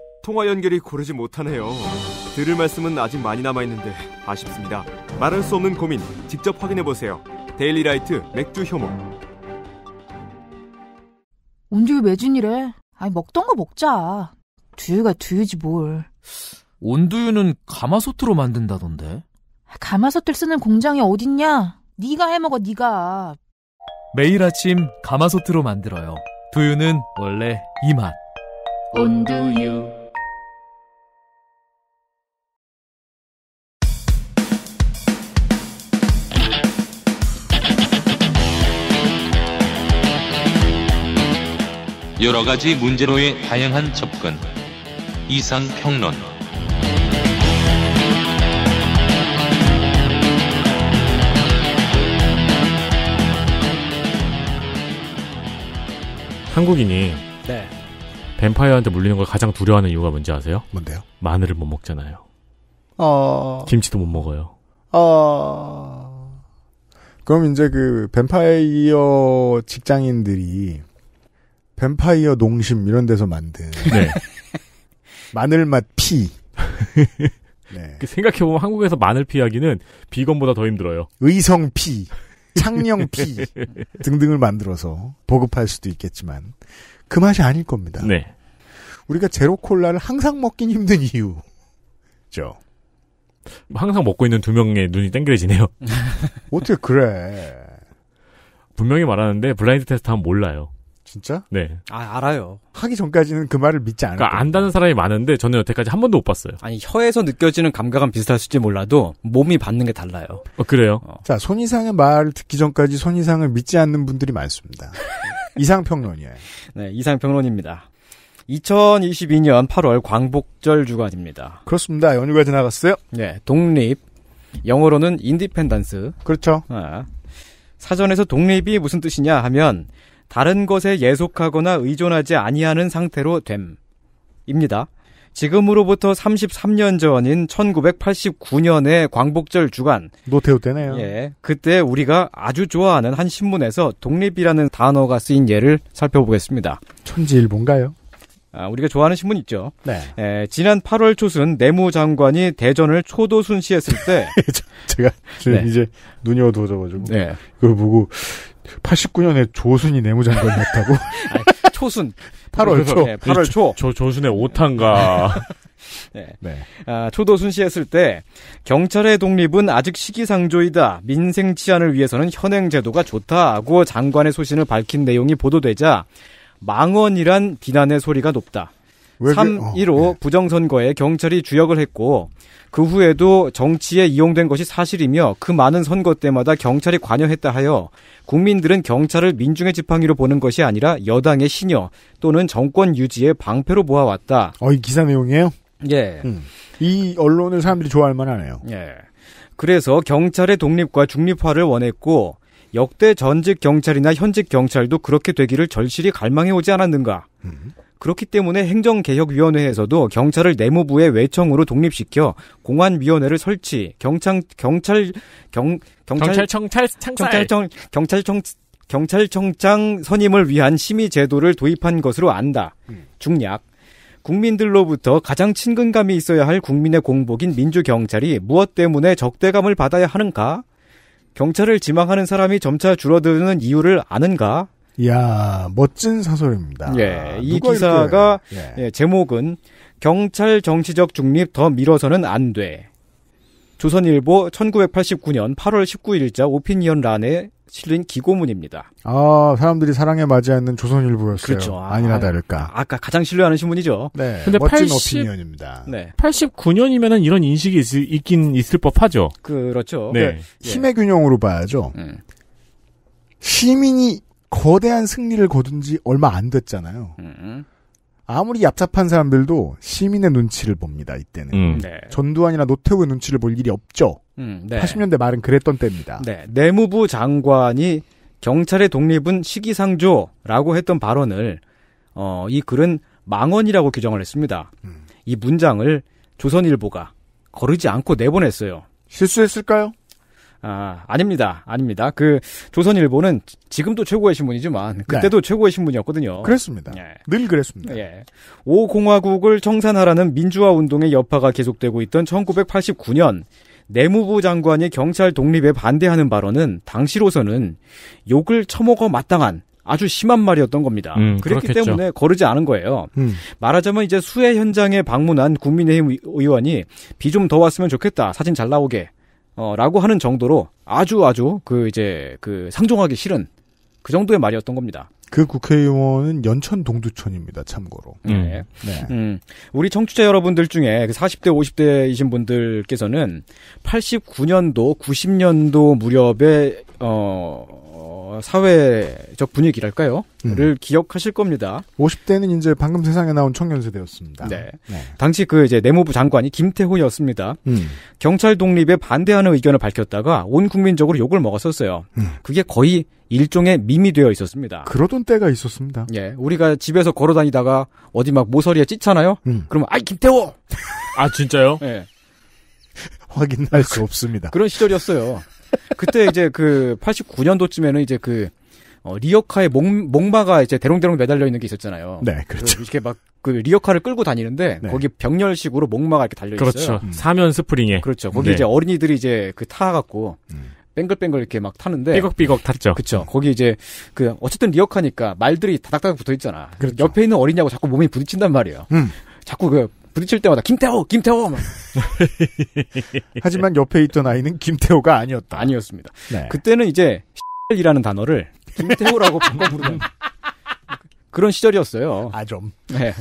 통화 연결이 고르지 못하네요. 들을 말씀은 아직 많이 남아있는데 아쉽습니다. 말할 수 없는 고민 직접 확인해보세요. 데일리라이트 맥주 효모 언제 매진이래? 아니 먹던 거 먹자. 두유가 두유지 뭘. 온두유는 가마솥으로 만든다던데. 가마솥을 쓰는 공장이 어딨냐? 네가 해먹어 네가. 매일 아침 가마솥으로 만들어요. 두유는 원래 이 맛. 온두유. 여러 가지 문제로의 다양한 접근. 이상 평론. 한국인이 네. 뱀파이어한테 물리는 걸 가장 두려워하는 이유가 뭔지 아세요? 뭔데요? 마늘을 못 먹잖아요. 어. 김치도 못 먹어요. 어. 그럼 이제 그 뱀파이어 직장인들이 뱀파이어 농심 이런 데서 만든 네. 마늘맛 피. 네. 그 생각해보면 한국에서 마늘 피하기는 비건보다 더 힘들어요. 의성 피, 창녕피 등등을 만들어서 보급할 수도 있겠지만 그 맛이 아닐 겁니다. 네. 우리가 제로 콜라를 항상 먹긴 힘든 이유죠. 항상 먹고 있는 두 명의 눈이 땡그레지네요. 어떻게 그래? 분명히 말하는데 블라인드 테스트 하면 몰라요. 진짜? 네. 아, 알아요. 하기 전까지는 그 말을 믿지 않아요. 그러니까 안다는 사람이 많은데 저는 여태까지 한 번도 못 봤어요. 아니, 혀에서 느껴지는 감각은 비슷할지 몰라도 몸이 받는 게 달라요. 어, 그래요? 어. 자, 손이상의 말을 듣기 전까지 손이상을 믿지 않는 분들이 많습니다. 이상평론이에요. 네, 이상평론입니다. 2022년 8월 광복절 주간입니다. 그렇습니다. 연휴가 지나갔어요. 네, 독립. 영어로는 인디펜던스. 그렇죠. 아, 사전에서 독립이 무슨 뜻이냐 하면 다른 것에 예속하거나 의존하지 아니하는 상태로 됨입니다. 지금으로부터 33년 전인 1989년의 광복절 주간 노태우 뭐 때네요. 예, 그때 우리가 아주 좋아하는 한 신문에서 독립이라는 단어가 쓰인 예를 살펴보겠습니다. 천지일보가요 아, 우리가 좋아하는 신문 있죠. 네. 에, 예, 지난 8월 초순 내무장관이 대전을 초도 순시했을 때 제가 네. 이제 눈이 어두워져가지고 네. 그걸 보고 89년에 조순이 내무장관 맡다고 초순. 8월 초. 네, 8월 초. 조, 조순의 오탄가. 네. 네. 아, 초도순 씨 했을 때 경찰의 독립은 아직 시기상조이다. 민생 치안을 위해서는 현행 제도가 좋다고 장관의 소신을 밝힌 내용이 보도되자 망언이란 비난의 소리가 높다. 3.15 어, 예. 부정선거에 경찰이 주역을 했고 그 후에도 정치에 이용된 것이 사실이며 그 많은 선거 때마다 경찰이 관여했다 하여 국민들은 경찰을 민중의 지팡이로 보는 것이 아니라 여당의 신여 또는 정권 유지의 방패로 보아왔다. 어, 이 기사 내용이에요? 예. 음. 이 언론을 사람들이 좋아할 만하네요. 예. 그래서 경찰의 독립과 중립화를 원했고 역대 전직 경찰이나 현직 경찰도 그렇게 되기를 절실히 갈망해 오지 않았는가. 음. 그렇기 때문에 행정개혁위원회에서도 경찰을 내무부의 외청으로 독립시켜 공안위원회를 설치, 경찰 경찰 경 경찰 경찰청 경찰청 경찰청 경찰청장 선임을 위한 심의 제도를 도입한 것으로 안다. 음. 중략. 국민들로부터 가장 친근감이 있어야 할 국민의 공복인 민주경찰이 무엇 때문에 적대감을 받아야 하는가? 경찰을 지망하는 사람이 점차 줄어드는 이유를 아는가? 이야, 멋진 사설입니다. 예, 이 기사가 예. 예, 제목은 경찰 정치적 중립 더 밀어서는 안 돼. 조선일보 1989년 8월 19일자 오피니언 란에 실린 기고문입니다. 아, 사람들이 사랑에 맞이 않는 조선일보였어요. 그렇죠. 아, 니나 다를까. 아까 가장 신뢰하는 신문이죠. 네. 근데 멋진 80, 오피니언입니다. 네. 89년이면은 이런 인식이 있, 긴 있을 법하죠. 그렇죠. 네. 네. 그, 힘의 예. 균형으로 봐야죠. 음. 시민이 거대한 승리를 거둔 지 얼마 안 됐잖아요. 음. 아무리 얍삽한 사람들도 시민의 눈치를 봅니다. 이때는 음. 네. 전두환이나 노태우의 눈치를 볼 일이 없죠. 음, 네. 80년대 말은 그랬던 때입니다. 네. 내무부 장관이 경찰의 독립은 시기상조라고 했던 발언을 어, 이 글은 망언이라고 규정을 했습니다. 음. 이 문장을 조선일보가 거르지 않고 내보냈어요. 실수했을까요? 아, 아닙니다. 아닙니다. 그 조선일보는 지금도 최고의 신문이지만 네. 그때도 네. 최고의 신문이었거든요. 그랬습니다. 예. 늘 그랬습니다. 예. 5공화국을 청산하라는 민주화 운동의 여파가 계속되고 있던 1989년 내무부 장관이 경찰 독립에 반대하는 발언은 당시로서는 욕을 처먹어 마땅한 아주 심한 말이었던 겁니다. 음, 그렇기 그렇겠죠. 때문에 거르지 않은 거예요. 음. 말하자면 이제 수해 현장에 방문한 국민의힘 의원이 비 좀 더 왔으면 좋겠다. 사진 잘 나오게. 어, 라고 하는 정도로 아주 아주 그 이제 그 상종하기 싫은 그 정도의 말이었던 겁니다. 그 국회의원은 연천 동두천입니다. 참고로. 음. 네. 네. 음, 우리 청취자 여러분들 중에 40대 그 50대이신 분들께서는 89년도 90년도 무렵에 어 사회적 분위기랄까요?를 음. 기억하실 겁니다. 50대는 이제 방금 세상에 나온 청년 세대였습니다. 네. 네. 당시 그 이제 내무부 장관이 김태호였습니다. 음. 경찰 독립에 반대하는 의견을 밝혔다가 온 국민적으로 욕을 먹었었어요. 음. 그게 거의 일종의 밈이 되어 있었습니다. 그러던 때가 있었습니다. 예. 우리가 집에서 걸어 다니다가 어디 막 모서리에 찢잖아요? 음. 그러면 아이 김태호! 아, 진짜요? 예. 확인할 수 그 없습니다. 그런 시절이었어요. 그때 이제 그 89년도쯤에는 이제 그 어, 리어카에 목, 목마가 이제 대롱대롱 매달려 있는 게 있었잖아요. 네, 그렇죠. 그 이렇게 막 그 리어카를 끌고 다니는데 네. 거기 병렬식으로 목마가 이렇게 달려 그렇죠. 있어요. 음. 그렇죠. 사면 스프링에. 그렇죠. 거기 네. 이제 어린이들이 이제 그 타갖고 음. 뱅글뺑글 이렇게 막 타는데 삐걱삐걱 탔죠. 그렇죠. 거기 이제 그 어쨌든 리어카니까 말들이 다닥다닥 붙어 있잖아. 그렇죠. 옆에 있는 어린이하고 자꾸 몸이 부딪힌단 말이에요. 음. 자꾸 그 부딪힐 때마다 김태호, 김태호. 하지만 옆에 있던 아이는 김태호가 아니었다. 아니었습니다. 네. 그때는 이제 이라는 단어를 김태호라고 바꿔 부르는 그런 시절이었어요. 아 좀. 네.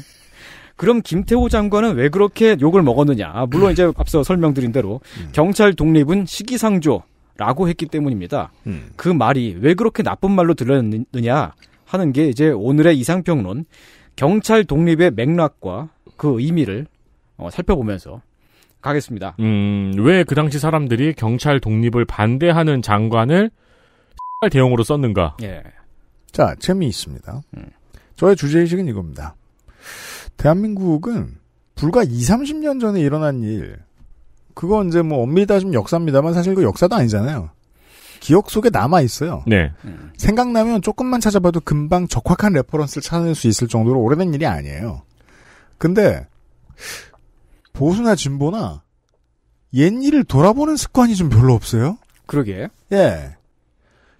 그럼 김태호 장관은 왜 그렇게 욕을 먹었느냐? 아, 물론 이제 앞서 설명드린 대로 음. 경찰 독립은 시기상조라고 했기 때문입니다. 음. 그 말이 왜 그렇게 나쁜 말로 들렸느냐 하는 게 이제 오늘의 이상평론 경찰 독립의 맥락과 그 의미를 어, 살펴보면서 가겠습니다. 음, 왜 그 당시 사람들이 경찰 독립을 반대하는 장관을 XXX 대용으로 썼는가? 예. 자, 재미있습니다. 음. 저의 주제의식은 이겁니다. 대한민국은 불과 2, 30년 전에 일어난 일, 그건 이제 뭐 엄밀히 따지면 역사입니다만 사실 그 역사도 아니잖아요. 기억 속에 남아 있어요. 네. 생각나면 조금만 찾아봐도 금방 적확한 레퍼런스를 찾아낼 수 있을 정도로 오래된 일이 아니에요. 근데 보수나 진보나 옛 일을 돌아보는 습관이 좀 별로 없어요. 그러게. 예.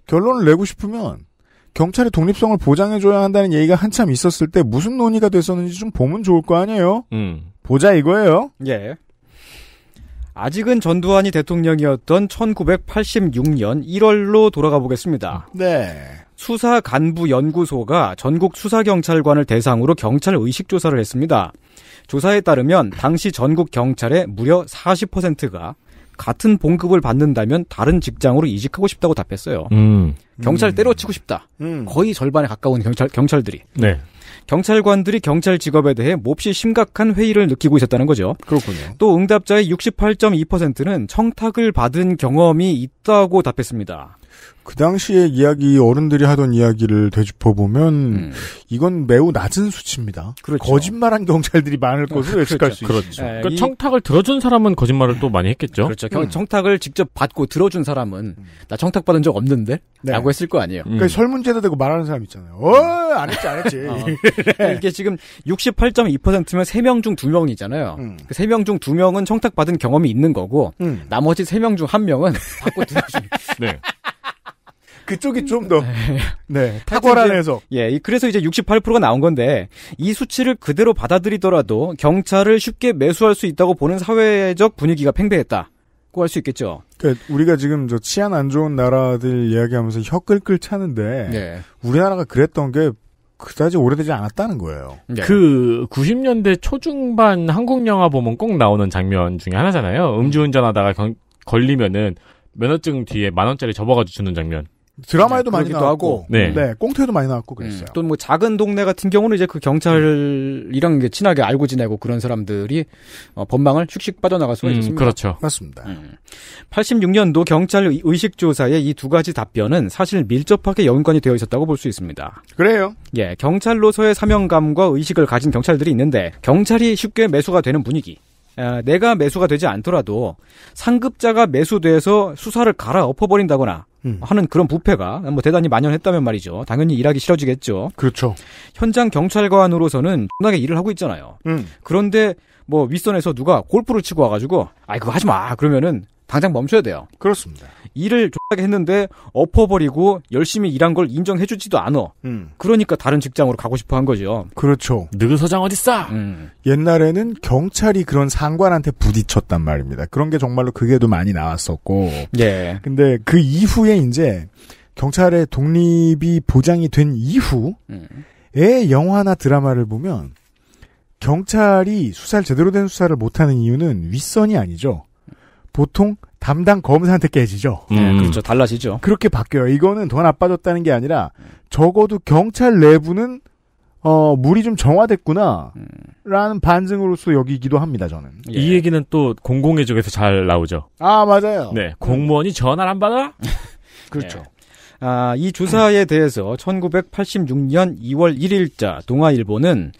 결론을 내고 싶으면 경찰의 독립성을 보장해줘야 한다는 얘기가 한참 있었을 때 무슨 논의가 됐었는지 좀 보면 좋을 거 아니에요? 음. 보자 이거예요? 예. 아직은 전두환이 대통령이었던 1986년 1월로 돌아가 보겠습니다. 네. 수사 간부 연구소가 전국 수사 경찰관을 대상으로 경찰 의식 조사를 했습니다. 조사에 따르면 당시 전국 경찰의 무려 40%가 같은 봉급을 받는다면 다른 직장으로 이직하고 싶다고 답했어요. 음. 경찰 음. 때려치고 싶다. 음. 거의 절반에 가까운 경찰 경찰들이. 네. 경찰관들이 경찰 직업에 대해 몹시 심각한 회의를 느끼고 있었다는 거죠. 그렇군요. 또 응답자의 68.2%는 청탁을 받은 경험이 있다고 답했습니다. 그 당시의 이야기 어른들이 하던 이야기를 되짚어 보면 음. 이건 매우 낮은 수치입니다. 그렇죠. 거짓말한 경찰들이 많을 어, 것으로 예측할 그렇죠. 수 그렇죠. 있죠. 그러니까 이... 청탁을 들어준 사람은 거짓말을 또 많이 했겠죠. 그렇죠. 음. 청탁을 직접 받고 들어준 사람은 음. 나 청탁 받은 적 없는데? 네. 라고 했을 거 아니에요. 그러니까 음. 설문제도 되고 말하는 사람 있잖아요. 어, 안 했지, 안 했지. 어. 그러니까 이게 지금 68.2%면 3명 중 2명이잖아요. 음. 그 3명 중 2명은 청탁 받은 경험이 있는 거고 나머지 3명 중 1명은 받고 들어준. 네. 그쪽이 좀 더, 네, 네 탁월한 해석. 예, 그래서 이제 68%가 나온 건데, 이 수치를 그대로 받아들이더라도 경찰을 쉽게 매수할 수 있다고 보는 사회적 분위기가 팽배했다. 고할 수 있겠죠. 그러니까 우리가 지금 저 치안 안 좋은 나라들 이야기하면서 혀 끌끌 차는데 네. 우리나라가 그랬던 게 그다지 오래되지 않았다는 거예요. 네. 그 90년대 초중반 한국 영화 보면 꼭 나오는 장면 중에 하나잖아요. 음주운전하다가 걸리면은 면허증 뒤에 만 원짜리 접어가지고 주는 장면. 드라마에도 많이 나왔고, 하고. 네. 네, 꽁트에도 많이 나왔고 음, 그랬어요. 음. 또뭐 작은 동네 같은 경우는 이제 그 경찰이랑 이제 친하게 알고 지내고 그런 사람들이 어, 범망을 슉슉 빠져나갈 수가 음, 있습니다. 그렇죠. 맞습니다. 음. 86년도 경찰 의식 조사의 이 두 가지 답변은 사실 밀접하게 연관이 되어 있었다고 볼 수 있습니다. 그래요? 예, 경찰로서의 사명감과 의식을 가진 경찰들이 있는데 경찰이 쉽게 매수가 되는 분위기. 아, 내가 매수가 되지 않더라도 상급자가 매수돼서 수사를 갈아엎어버린다거나 음. 하는 그런 부패가 뭐 대단히 만연했다면 말이죠. 당연히 일하기 싫어지겠죠. 그렇죠. 현장 경찰관으로서는 존나게 일을 하고 있잖아요. 음. 그런데 뭐 윗선에서 누가 골프를 치고 와가지고 아이 그거 하지 마 그러면은 당장 멈춰야 돼요. 그렇습니다. 일을 좋게 했는데 엎어버리고 열심히 일한 걸 인정해주지도 않어. 음. 그러니까 다른 직장으로 가고 싶어 한 거죠. 그렇죠. 느그 서장 어딨어? 음. 옛날에는 경찰이 그런 상관한테 부딪혔단 말입니다. 그런 게 정말로 그게도 많이 나왔었고. 예. 근데 그 이후에 이제 경찰의 독립이 보장이 된 이후에 음. 영화나 드라마를 보면 경찰이 수사를 제대로 된 수사를 못하는 이유는 윗선이 아니죠. 보통 담당 검사한테 깨지죠. 음. 네, 그렇죠. 달라지죠. 그렇게 바뀌어요. 이거는 더 나빠졌다는 게 아니라 적어도 경찰 내부는 어, 물이 좀 정화됐구나. 라는 반증으로서 여기기도 합니다, 저는. 예. 이 얘기는 또 공공의 쪽에서 잘 나오죠. 아, 맞아요. 네. 공무원이 전화를 안 받아? 그렇죠. 예. 아, 이 주사에 대해서 1986년 2월 1일자 동아일보는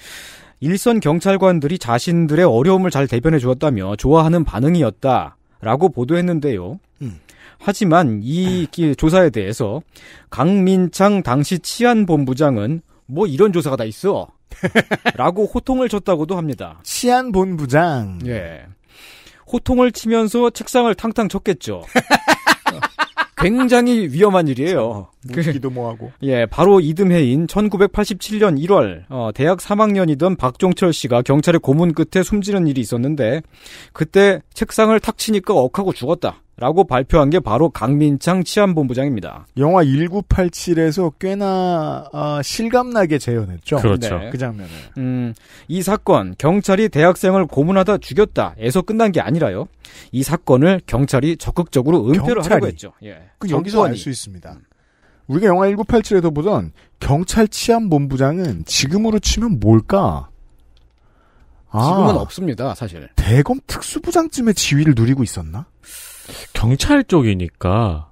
일선 경찰관들이 자신들의 어려움을 잘 대변해 주었다며 좋아하는 반응이었다. 라고 보도했는데요. 음. 하지만 이 조사에 대해서 강민창 당시 치안본부장은 뭐 이런 조사가 다 있어. 라고 호통을 쳤다고도 합니다. 치안본부장. 예. 호통을 치면서 책상을 탕탕 쳤겠죠. 굉장히 위험한 일이에요. 그렇죠. 웃기도 뭐하고. 예, 바로 이듬해인 1987년 1월 어, 대학 3학년이던 박종철 씨가 경찰의 고문 끝에 숨지는 일이 있었는데 그때 책상을 탁 치니까 억하고 죽었다. 라고 발표한 게 바로 강민창 치안본부장입니다. 영화 1987에서 꽤나 어, 실감나게 재현했죠. 그렇죠. 네. 그 장면을. 음, 이 사건 경찰이 대학생을 고문하다 죽였다에서 끝난 게 아니라요. 이 사건을 경찰이 적극적으로 은폐를 하려고 했죠. 예. 그 여기서 알 수 있습니다. 우리가 영화 1987에서 보던 경찰 치안본부장은 지금으로 치면 뭘까? 아. 지금은 아, 없습니다, 사실. 대검 특수부장쯤의 지위를 누리고 있었나? 경찰 쪽이니까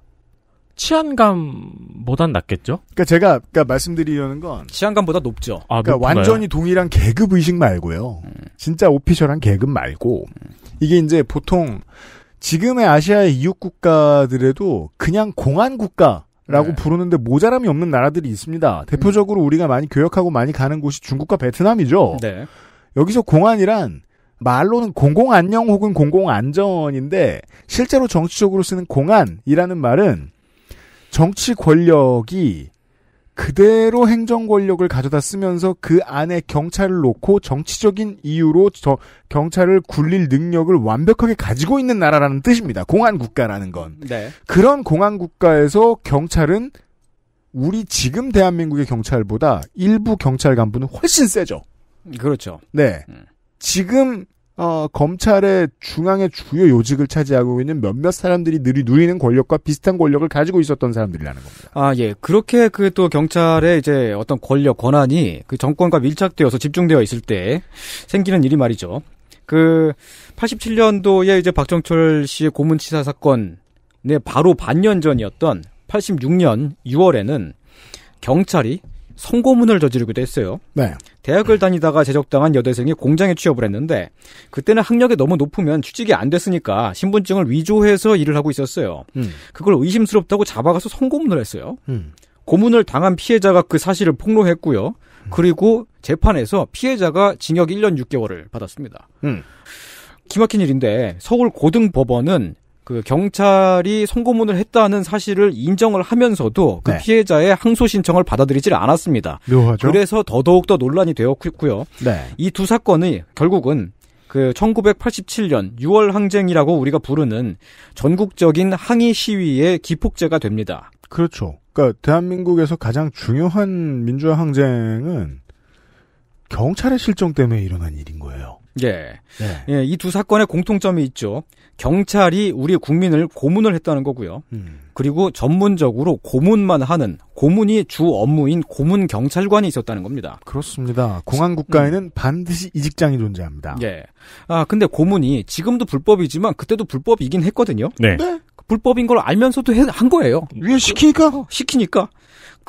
치안감보단 낫겠죠? 그러니까 제가 그러니까 말씀드리려는 건 치안감보다 높죠. 아, 그러니까 높나 완전히 동일한 계급 의식 말고요. 음. 진짜 오피셜한 계급 말고 음. 이게 이제 보통 지금의 아시아의 이웃 국가들에도 그냥 공안 국가 라고 네. 부르는데 모자람이 없는 나라들이 있습니다. 음. 대표적으로 음. 우리가 많이 교역하고 많이 가는 곳이 중국과 베트남이죠. 네. 여기서 공안이란 말로는 공공안녕 혹은 공공안전인데 실제로 정치적으로 쓰는 공안이라는 말은 정치 권력이 그대로 행정 권력을 가져다 쓰면서 그 안에 경찰을 놓고 정치적인 이유로 저 경찰을 굴릴 능력을 완벽하게 가지고 있는 나라라는 뜻입니다. 공안 국가라는 건. 네. 그런 공안 국가에서 경찰은 우리 지금 대한민국의 경찰보다 일부 경찰 간부는 훨씬 세죠. 그렇죠. 네. 음. 지금 어, 검찰의 중앙의 주요 요직을 차지하고 있는 몇몇 사람들이 늘리 누리는 권력과 비슷한 권력을 가지고 있었던 사람들이라는 겁니다. 아, 예. 그렇게 그 또 경찰의 이제 어떤 권력, 권한이 그 정권과 밀착되어서 집중되어 있을 때 생기는 일이 말이죠. 그 87년도에 이제 박정철 씨의 고문치사 사건에 바로 반년 전이었던 86년 6월에는 경찰이 선고문을 저지르기도 했어요. 네. 대학을 다니다가 재적당한 여대생이 공장에 취업을 했는데 그때는 학력이 너무 높으면 취직이 안 됐으니까 신분증을 위조해서 일을 하고 있었어요. 음. 그걸 의심스럽다고 잡아가서 선고문을 했어요. 음. 고문을 당한 피해자가 그 사실을 폭로했고요. 음. 그리고 재판에서 피해자가 징역 1년 6개월을 받았습니다. 음. 기막힌 일인데 서울 고등법원은 그 경찰이 송고문을 했다는 사실을 인정을 하면서도 그 네. 피해자의 항소 신청을 받아들이질 않았습니다. 묘하죠. 그래서 더더욱 더 논란이 되었고요. 네. 이두 사건이 결국은 그 1987년 6월 항쟁이라고 우리가 부르는 전국적인 항의 시위의 기폭제가 됩니다. 그렇죠. 그러니까 대한민국에서 가장 중요한 민주화 항쟁은 경찰의 실종 때문에 일어난 일인 거예요. 예. 네. 예, 이 두 사건의 공통점이 있죠. 경찰이 우리 국민을 고문을 했다는 거고요. 음. 그리고 전문적으로 고문만 하는 고문이 주 업무인 고문 경찰관이 있었다는 겁니다. 그렇습니다. 공안 국가에는 음. 반드시 이 직장이 존재합니다. 예. 아, 근데 고문이 지금도 불법이지만 그때도 불법이긴 했거든요. 네. 네? 불법인 걸 알면서도 한 거예요. 왜 시키니까? 어, 시키니까.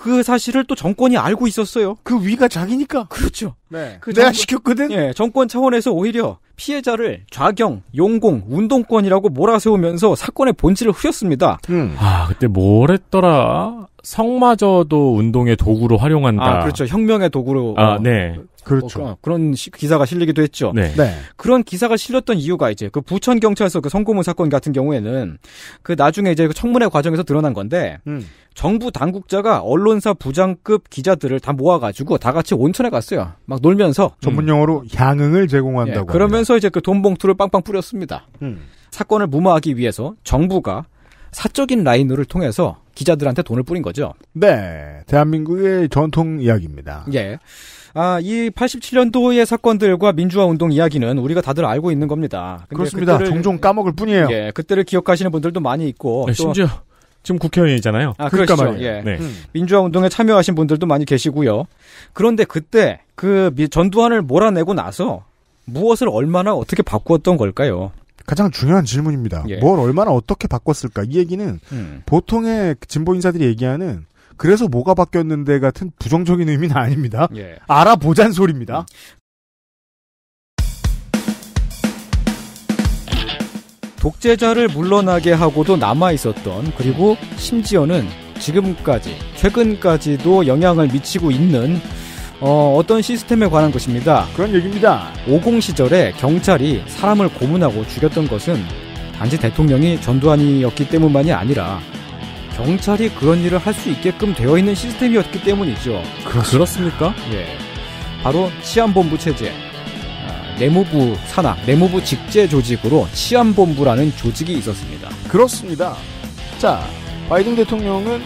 그 사실을 또 정권이 알고 있었어요. 그 위가 자기니까. 그렇죠. 네. 그 내가 시켰거든. 예, 정권 차원에서 오히려 피해자를 좌경, 용공, 운동권이라고 몰아세우면서 사건의 본질을 흐렸습니다. 음. 아, 그때 뭘 했더라? 성마저도 운동의 도구로 활용한다. 아, 그렇죠. 혁명의 도구로. 아, 어, 네. 그렇죠. 어, 그런 시, 기사가 실리기도 했죠. 네. 네. 그런 기사가 실렸던 이유가 이제 그 부천 경찰서 그 성고문 사건 같은 경우에는 그 나중에 이제 그 청문회 과정에서 드러난 건데 음. 정부 당국자가 언론사 부장급 기자들을 다 모아가지고 다 같이 온천에 갔어요. 막 놀면서 전문 음. 용어로 음. 향응을 제공한다고. 예, 그러면서 합니다. 이제 그돈 봉투를 빵빵 뿌렸습니다. 음. 사건을 무마하기 위해서 정부가 사적인 라인으로 통해서 기자들한테 돈을 뿌린 거죠. 네, 대한민국의 전통 이야기입니다. 예. 아, 이 87년도의 사건들과 민주화 운동 이야기는 우리가 다들 알고 있는 겁니다. 그렇습니다. 종종 까먹을 뿐이에요. 예, 그때를 기억하시는 분들도 많이 있고 네, 심지어 지금 국회의원이잖아요. 아, 그러니까 말이에요. 예. 네. 음. 민주화 운동에 참여하신 분들도 많이 계시고요. 그런데 그때 그 전두환을 몰아내고 나서 무엇을 얼마나 어떻게 바꾸었던 걸까요? 가장 중요한 질문입니다. 예. 뭘 얼마나 어떻게 바꿨을까? 이 얘기는 음. 보통의 진보 인사들이 얘기하는 그래서 뭐가 바뀌었는데 같은 부정적인 의미는 아닙니다. 예. 알아보잔 소리입니다. 음. 독재자를 물러나게 하고도 남아 있었던 그리고 심지어는 지금까지 최근까지도 영향을 미치고 있는 어, 어떤 시스템에 관한 것입니다. 그런 얘기입니다. 5공 시절에 경찰이 사람을 고문하고 죽였던 것은 단지 대통령이 전두환이었기 때문만이 아니라 경찰이 그런 일을 할 수 있게끔 되어 있는 시스템이었기 때문이죠. 그렇습니까? 예. 바로 치안본부 체제. 내무부 산하, 내무부 직제 조직으로 치안본부라는 조직이 있었습니다. 그렇습니다. 자, 바이든 대통령은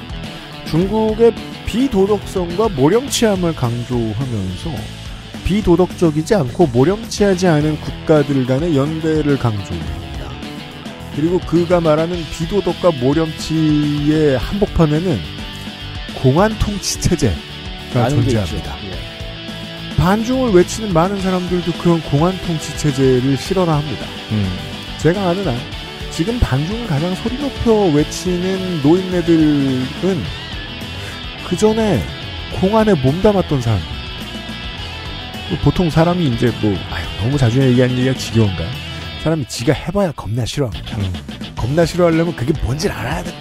중국의 비도덕성과 모령치함을 강조하면서 비도덕적이지 않고 모령치하지 않은 국가들 간의 연대를 강조합니다. 그리고 그가 말하는 비도덕과 모령치의 한복판에는 공안 통치 체제가 존재합니다. 예. 반중을 외치는 많은 사람들도 그런 공안 통치 체제를 싫어라합니다. 음. 제가 아는 한 지금 반중을 가장 소리 높여 외치는 노인네들은 그 전에 공안에 몸담았던 사람. 뭐 보통 사람이 이제 뭐 아유, 너무 자주 얘기하는 얘기가 지겨운가? 사람이 지가 해봐야 겁나 싫어합니다. 음. 겁나 싫어하려면 그게 뭔지 알아야 된다.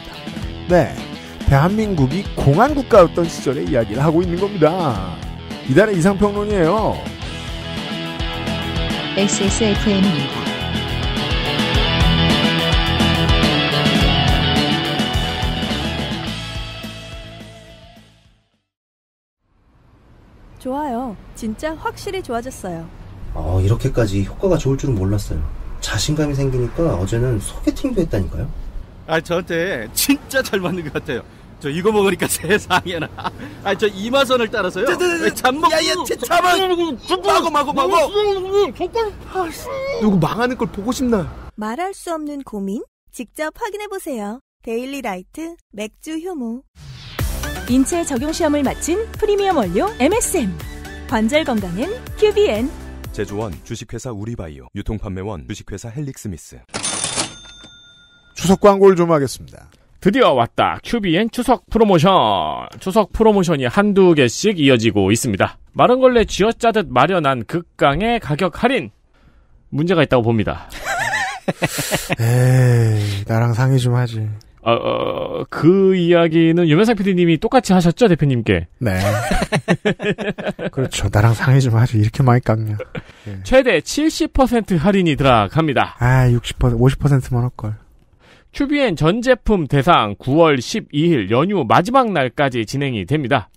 네. 대한민국이 공안 국가였던 시절의 이야기를 하고 있는 겁니다. 이달의 이상평론이에요. XSFM입니다. 좋아요. 진짜 확실히 좋아졌어요. 어, 이렇게까지 효과가 좋을 줄은 몰랐어요. 자신감이 생기니까 어제는 소개팅도 했다니까요. 아, 저한테 진짜 잘 맞는 것 같아요. 저 이거 먹으니까 세상에나. 아 저 이마선을 따라서요. 잠먹. 야야 잠만. 마고 마고 마고. 누구 망하는 걸 보고 싶나? 말할 수 없는 고민 직접 확인해 보세요. 데일리 라이트 맥주 효모. 인체 적용 시험을 마친 프리미엄 원료 MSM. 관절 건강엔 QBN. 제조원 주식회사 우리바이오 유통판매원 주식회사 헬릭스미스. 추석 광고를 좀 하겠습니다. 드디어 왔다. 큐비엔 추석 프로모션. 추석 프로모션이 한두 개씩 이어지고 있습니다. 마른 걸레 쥐어짜듯 마련한 극강의 가격 할인. 문제가 있다고 봅니다. 에이, 나랑 상의 좀 하지. 어, 어, 그 이야기는 유명상 PD님이 똑같이 하셨죠, 대표님께? 네. 그렇죠. 나랑 상의 좀하지 이렇게 많이 깎냐. 예. 최대 70% 할인이 들어갑니다. 아, 60%, 50%만 할걸. 큐비엔 전 제품 대상 9월 12일 연휴 마지막 날까지 진행이 됩니다.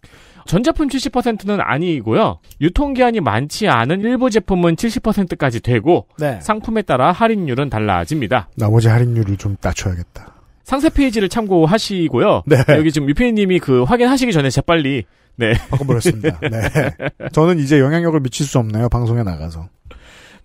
전 제품 70%는 아니고요. 유통기한이 많지 않은 일부 제품은 70%까지 되고 네. 상품에 따라 할인율은 달라집니다. 나머지 할인율을 좀 낮춰야겠다. 상세 페이지를 참고하시고요. 네. 네 여기 지금 유피님이 그 확인하시기 전에 재빨리 네. 바꿔버렸습니다. 네. 저는 이제 영향력을 미칠 수 없네요. 방송에 나가서.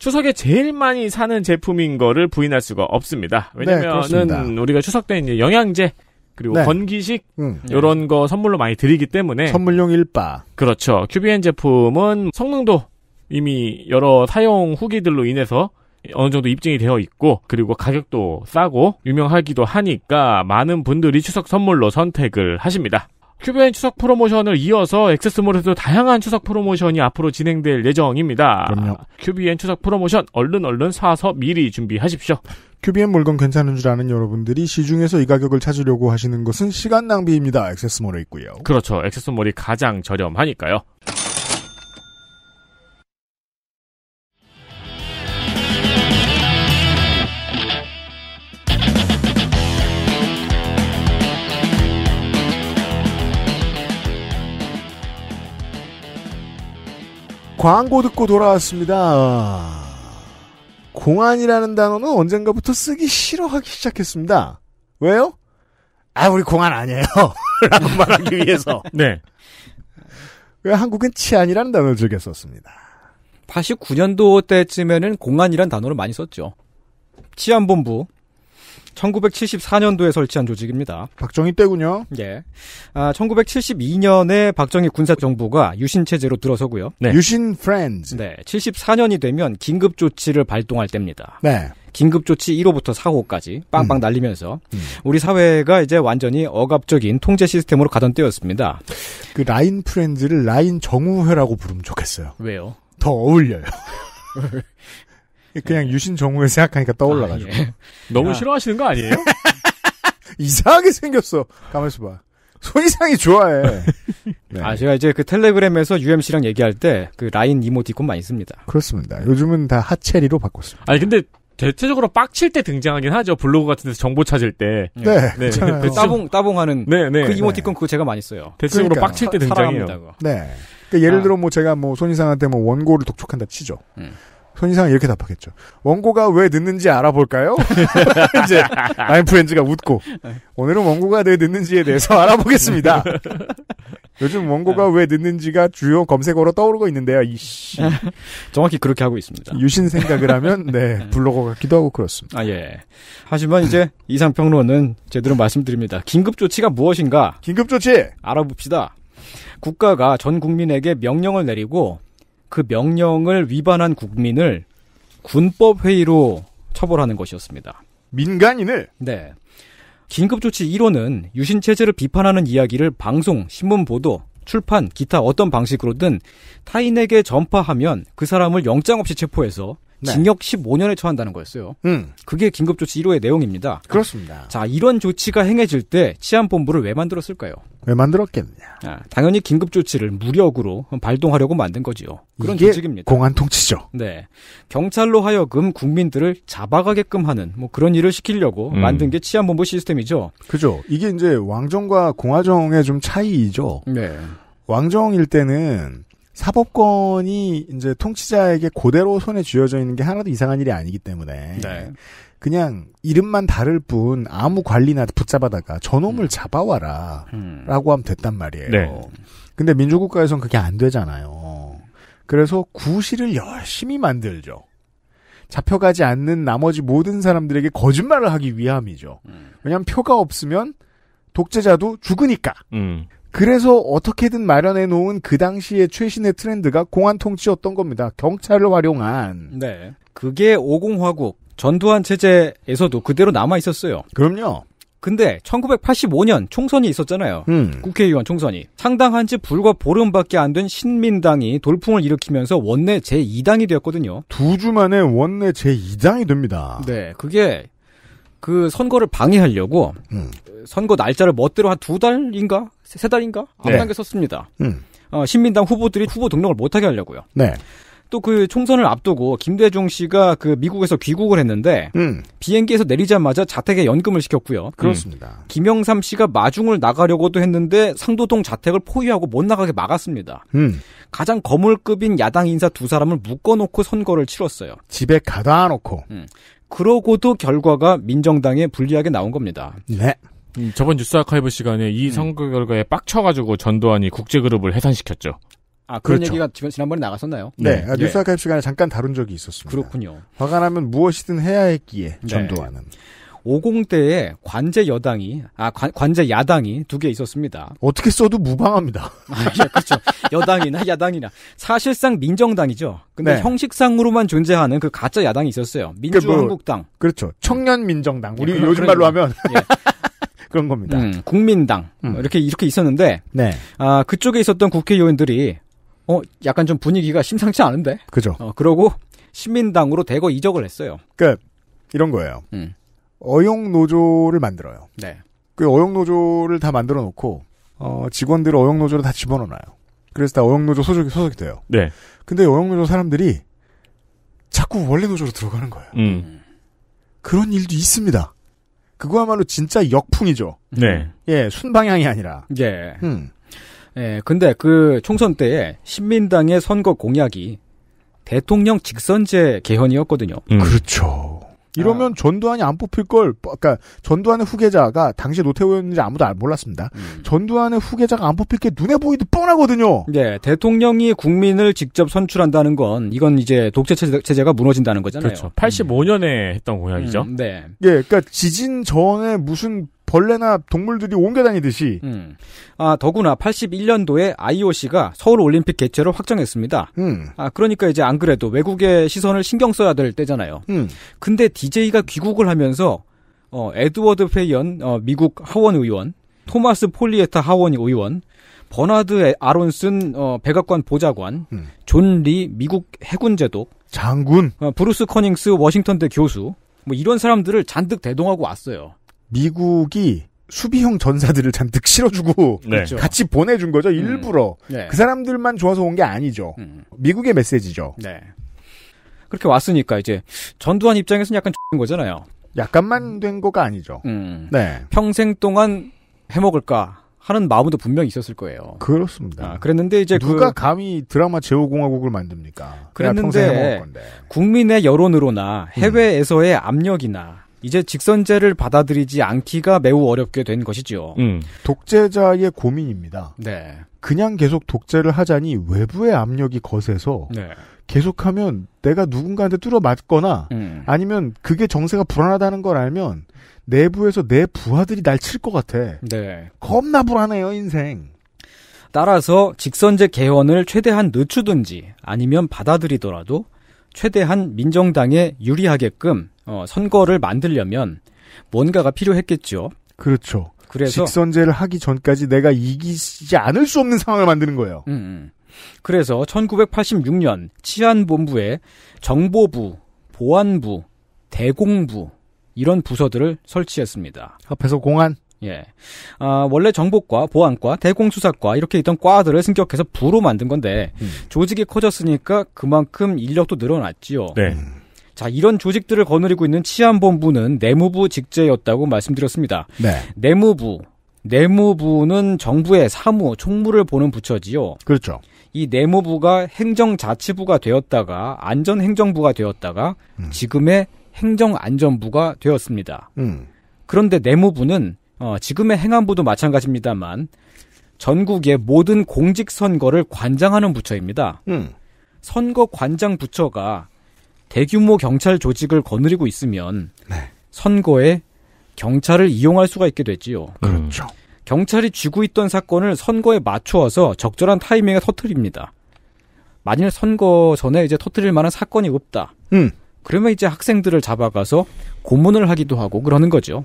추석에 제일 많이 사는 제품인 거를 부인할 수가 없습니다. 네, 왜냐면은 네, 우리가 추석 때 이제 영양제 그리고 네. 건기식 음. 이런 거 선물로 많이 드리기 때문에 선물용 일바 그렇죠. QBN 제품은 성능도 이미 여러 사용 후기들로 인해서 어느 정도 입증이 되어 있고 그리고 가격도 싸고 유명하기도 하니까 많은 분들이 추석 선물로 선택을 하십니다. 큐베인 추석 프로모션을 이어서 액세스몰에서도 다양한 추석 프로모션이 앞으로 진행될 예정입니다. 그럼요. 큐비엔 추석 프로모션 얼른 얼른 사서 미리 준비하십시오. 큐비엔 물건 괜찮은 줄 아는 여러분들이 시중에서 이 가격을 찾으려고 하시는 것은 시간 낭비입니다. 액세스몰에 있고요. 그렇죠. 액세스몰이 가장 저렴하니까요. 광고 듣고 돌아왔습니다. 공안이라는 단어는 언젠가부터 쓰기 싫어하기 시작했습니다. 왜요? 아, 우리 공안 아니에요. 라고 말하기 위해서. 네. 왜 한국은 치안이라는 단어를 즐겨 썼습니다. 89년도 때쯤에는 공안이란 단어를 많이 썼죠. 치안본부, 1974년도에 설치한 조직입니다. 박정희 때군요. 예. 아, 1972년에 박정희 군사 정부가 유신 체제로 들어서고요. 네. 유신 프렌즈. 네. 74년이 되면 긴급 조치를 발동할 때입니다. 네. 긴급 조치 1호부터 4호까지 빵빵 음. 날리면서 음. 우리 사회가 이제 완전히 억압적인 통제 시스템으로 가던 때였습니다. 그 라인 프렌즈를 라인 정우회라고 부르면 좋겠어요. 왜요? 더 어울려요. 그냥 유신 정우에 생각하니까 떠올라가지고. 아, 예. 너무 야. 아. 싫어하시는 거 아니에요? 이상하게 생겼어. 가만있어 봐. 손이상이 좋아해. 네. 아, 제가 이제 그 텔레그램에서 UMC랑 얘기할 때 그 라인 이모티콘 많이 씁니다. 그렇습니다. 요즘은 다 하체리로 바꿨습니다. 아니, 근데 대체적으로 빡칠 때 등장하긴 하죠. 블로그 같은 데서 정보 찾을 때. 네. 네. 네. 그 따봉, 따봉하는 네, 네, 그 네. 이모티콘 네. 그거 제가 많이 써요. 대체적으로 그러니까. 빡칠 때 등장해요. 사, 네. 그러니까 예를 아. 들어 뭐 제가 뭐 손이상한테 뭐 원고를 독촉한다 치죠. 음. 현이상 이렇게 답하겠죠. 원고가 왜 늦는지 알아볼까요? 이제 마인프렌즈가 웃고 오늘은 원고가 왜 늦는지에 대해서 알아보겠습니다. 요즘 원고가 왜 늦는지가 주요 검색어로 떠오르고 있는데요. 이씨. 정확히 그렇게 하고 있습니다. 유신 생각을 하면 네 블로거 같기도 하고 그렇습니다. 아 예. 하지만 이제 이상평론은 제대로 말씀드립니다. 긴급조치가 무엇인가? 긴급조치 알아봅시다. 국가가 전 국민에게 명령을 내리고 그 명령을 위반한 국민을 군법회의로 처벌하는 것이었습니다. 민간인을? 네. 긴급조치 1호는 유신체제를 비판하는 이야기를 방송, 신문보도, 출판, 기타 어떤 방식으로든 타인에게 전파하면 그 사람을 영장 없이 체포해서 네. 징역 15년에 처한다는 거였어요. 음. 그게 긴급조치 1호의 내용입니다. 그렇습니다. 자, 이런 조치가 행해질 때 치안본부를 왜 만들었을까요? 왜 만들었겠냐. 아, 당연히 긴급조치를 무력으로 발동하려고 만든 거지요. 그런 조직입니다. 공안통치죠. 네. 경찰로 하여금 국민들을 잡아가게끔 하는 뭐 그런 일을 시키려고 음. 만든 게 치안본부 시스템이죠. 그죠. 이게 이제 왕정과 공화정의 좀 차이죠. 네. 왕정일 때는 사법권이 이제 통치자에게 고대로 손에 쥐어져 있는 게 하나도 이상한 일이 아니기 때문에 네. 그냥 이름만 다를 뿐 아무 관리나 붙잡아다가 저놈을 음. 잡아와라 음. 라고 하면 됐단 말이에요. 네. 근데 민주국가에선 그게 안 되잖아요. 그래서 구실을 열심히 만들죠. 잡혀가지 않는 나머지 모든 사람들에게 거짓말을 하기 위함이죠. 음. 왜냐하면 표가 없으면 독재자도 죽으니까. 음. 그래서 어떻게든 마련해 놓은 그 당시의 최신의 트렌드가 공안 통치였던 겁니다. 경찰을 활용한. 네. 그게 오공화국 전두환 체제에서도 그대로 남아 있었어요. 그럼요. 근데 1985년 총선이 있었잖아요. 음. 국회의원 총선이 상당한 지 불과 보름밖에 안 된 신민당이 돌풍을 일으키면서 원내 제2당이 되었거든요. 두 주 만에 원내 제2당이 됩니다. 네, 그게 그 선거를 방해하려고 음. 선거 날짜를 멋대로 한 두 달인가 세 달인가 앞 단계 썼습니다. 음. 어, 신민당 후보들이 후보 등록을 못하게 하려고요. 네. 또 그 총선을 앞두고 김대중 씨가 그 미국에서 귀국을 했는데 음. 비행기에서 내리자마자 자택에 연금을 시켰고요. 음. 그렇습니다. 음. 김영삼 씨가 마중을 나가려고도 했는데 상도동 자택을 포위하고 못 나가게 막았습니다. 음. 가장 거물급인 야당 인사 두 사람을 묶어놓고 선거를 치렀어요. 집에 가다 놓고. 음. 그러고도 결과가 민정당에 불리하게 나온 겁니다. 네. 음, 저번 뉴스 아카이브 시간에 이 음. 선거 결과에 빡쳐가지고 전두환이 국제그룹을 해산시켰죠. 아, 그런 그렇죠. 얘기가 지난번에 나갔었나요? 네. 네. 아, 뉴스 예. 아카이브 시간에 잠깐 다룬 적이 있었습니다. 그렇군요. 화가 나면 무엇이든 해야 했기에 네. 전두환은. 50대에 관제 여당이, 아, 관, 제 야당이 두 개 있었습니다. 어떻게 써도 무방합니다. 아, 예, 그렇죠. 여당이나 야당이나. 사실상 민정당이죠. 근데 네. 형식상으로만 존재하는 그 가짜 야당이 있었어요. 그러니까 뭐 민주한국당. 그 뭐, 그렇죠. 청년 민정당. 우리 예, 요즘 말로 하면. 예. 그런 겁니다. 음, 국민당 음. 뭐 이렇게 이렇게 있었는데 네. 아 그쪽에 있었던 국회의원들이 어 약간 좀 분위기가 심상치 않은데 그죠. 어, 그러고 신민당으로 대거 이적을 했어요. 그러니까 이런 거예요. 음. 어용 노조를 만들어요. 네. 그 어용 노조를 다 만들어 놓고 어, 직원들을 어용 노조로 다 집어넣어요. 그래서 다 어용 노조 소속이 소속이 돼요. 네. 근데 어용 노조 사람들이 자꾸 원래 노조로 들어가는 거예요. 음. 음. 그런 일도 있습니다. 그거야말로 진짜 역풍이죠. 네. 예, 순방향이 아니라. 예. 음. 예, 근데 그 총선 때 신민당의 선거 공약이 대통령 직선제 개헌이었거든요. 음. 그렇죠. 이러면 아. 전두환이 안 뽑힐 걸, 뭐, 그러니까 전두환의 후계자가 당시 노태우였는지 아무도 몰랐습니다. 음. 전두환의 후계자가 안 뽑힐 게 눈에 보이듯 뻔하거든요. 네, 대통령이 국민을 직접 선출한다는 건 이건 이제 독재 체제, 가 무너진다는 거잖아요. 그렇죠. 85년에 했던 공약이죠. 음, 네. 예, 그러니까 지진 전에 무슨 벌레나 동물들이 옮겨 다니듯이. 음. 아, 더구나 81년도에 IOC가 서울 올림픽 개최를 확정했습니다. 음. 아, 그러니까 이제 안 그래도 외국의 시선을 신경 써야 될 때잖아요. 음. 근데 DJ가 귀국을 하면서 어, 에드워드 페이언 어, 미국 하원 의원, 토마스 폴리에타 하원 의원, 버나드 아론슨 어, 백악관 보좌관, 음. 존리 미국 해군 제도 장군, 어, 브루스 커닝스 워싱턴대 교수, 뭐 이런 사람들을 잔뜩 대동하고 왔어요. 미국이 수비형 전사들을 잔뜩 실어주고 네. 그렇죠. 같이 보내준 거죠 음. 일부러 음. 네. 그 사람들만 좋아서 온 게 아니죠 음. 미국의 메시지죠 네. 그렇게 왔으니까 이제 전두환 입장에서는 약간 좋은 거잖아요 약간만 음. 된 거가 아니죠 음. 네. 평생 동안 해먹을까 하는 마음도 분명히 있었을 거예요 그렇습니다 아, 그랬는데 이제 그 누가 그... 감히 드라마 제5공화국을 만듭니까 그랬는데 국민의 여론으로나 해외에서의 압력이나 이제 직선제를 받아들이지 않기가 매우 어렵게 된 것이지요. 음. 독재자의 고민입니다. 네. 그냥 계속 독재를 하자니 외부의 압력이 거세서 네. 계속하면 내가 누군가한테 뚫어 맞거나 음. 아니면 그게 정세가 불안하다는 걸 알면 내부에서 내 부하들이 날 칠 것 같아. 네. 겁나 불안해요 인생. 따라서 직선제 개헌을 최대한 늦추든지 아니면 받아들이더라도 최대한 민정당에 유리하게끔 어, 선거를 만들려면 뭔가가 필요했겠죠. 그렇죠. 그래서 직선제를 하기 전까지 내가 이기지 않을 수 없는 상황을 만드는 거예요. 음, 음. 그래서 1986년 치안본부에 정보부, 보안부, 대공부 이런 부서들을 설치했습니다. 앞에서 공안. 예. 아, 원래 정보과, 보안과, 대공수사과 이렇게 있던 과들을 승격해서 부로 만든 건데 음. 조직이 커졌으니까 그만큼 인력도 늘어났지요. 네. 음. 자, 이런 조직들을 거느리고 있는 치안본부는 내무부 직제였다고 말씀드렸습니다. 네. 내무부. 내무부는 정부의 사무, 총무를 보는 부처지요. 그렇죠. 이 내무부가 행정자치부가 되었다가 안전행정부가 되었다가 음. 지금의 행정안전부가 되었습니다. 음. 그런데 내무부는 어, 지금의 행안부도 마찬가지입니다만 전국의 모든 공직 선거를 관장하는 부처입니다. 음. 선거 관장 부처가 대규모 경찰 조직을 거느리고 있으면 네. 선거에 경찰을 이용할 수가 있게 됐지요 그렇죠. 음. 경찰이 쥐고 있던 사건을 선거에 맞추어서 적절한 타이밍에 터트립니다. 만일 선거 전에 이제 터트릴 만한 사건이 없다. 음. 그러면 이제 학생들을 잡아가서 고문을 하기도 하고 그러는 거죠.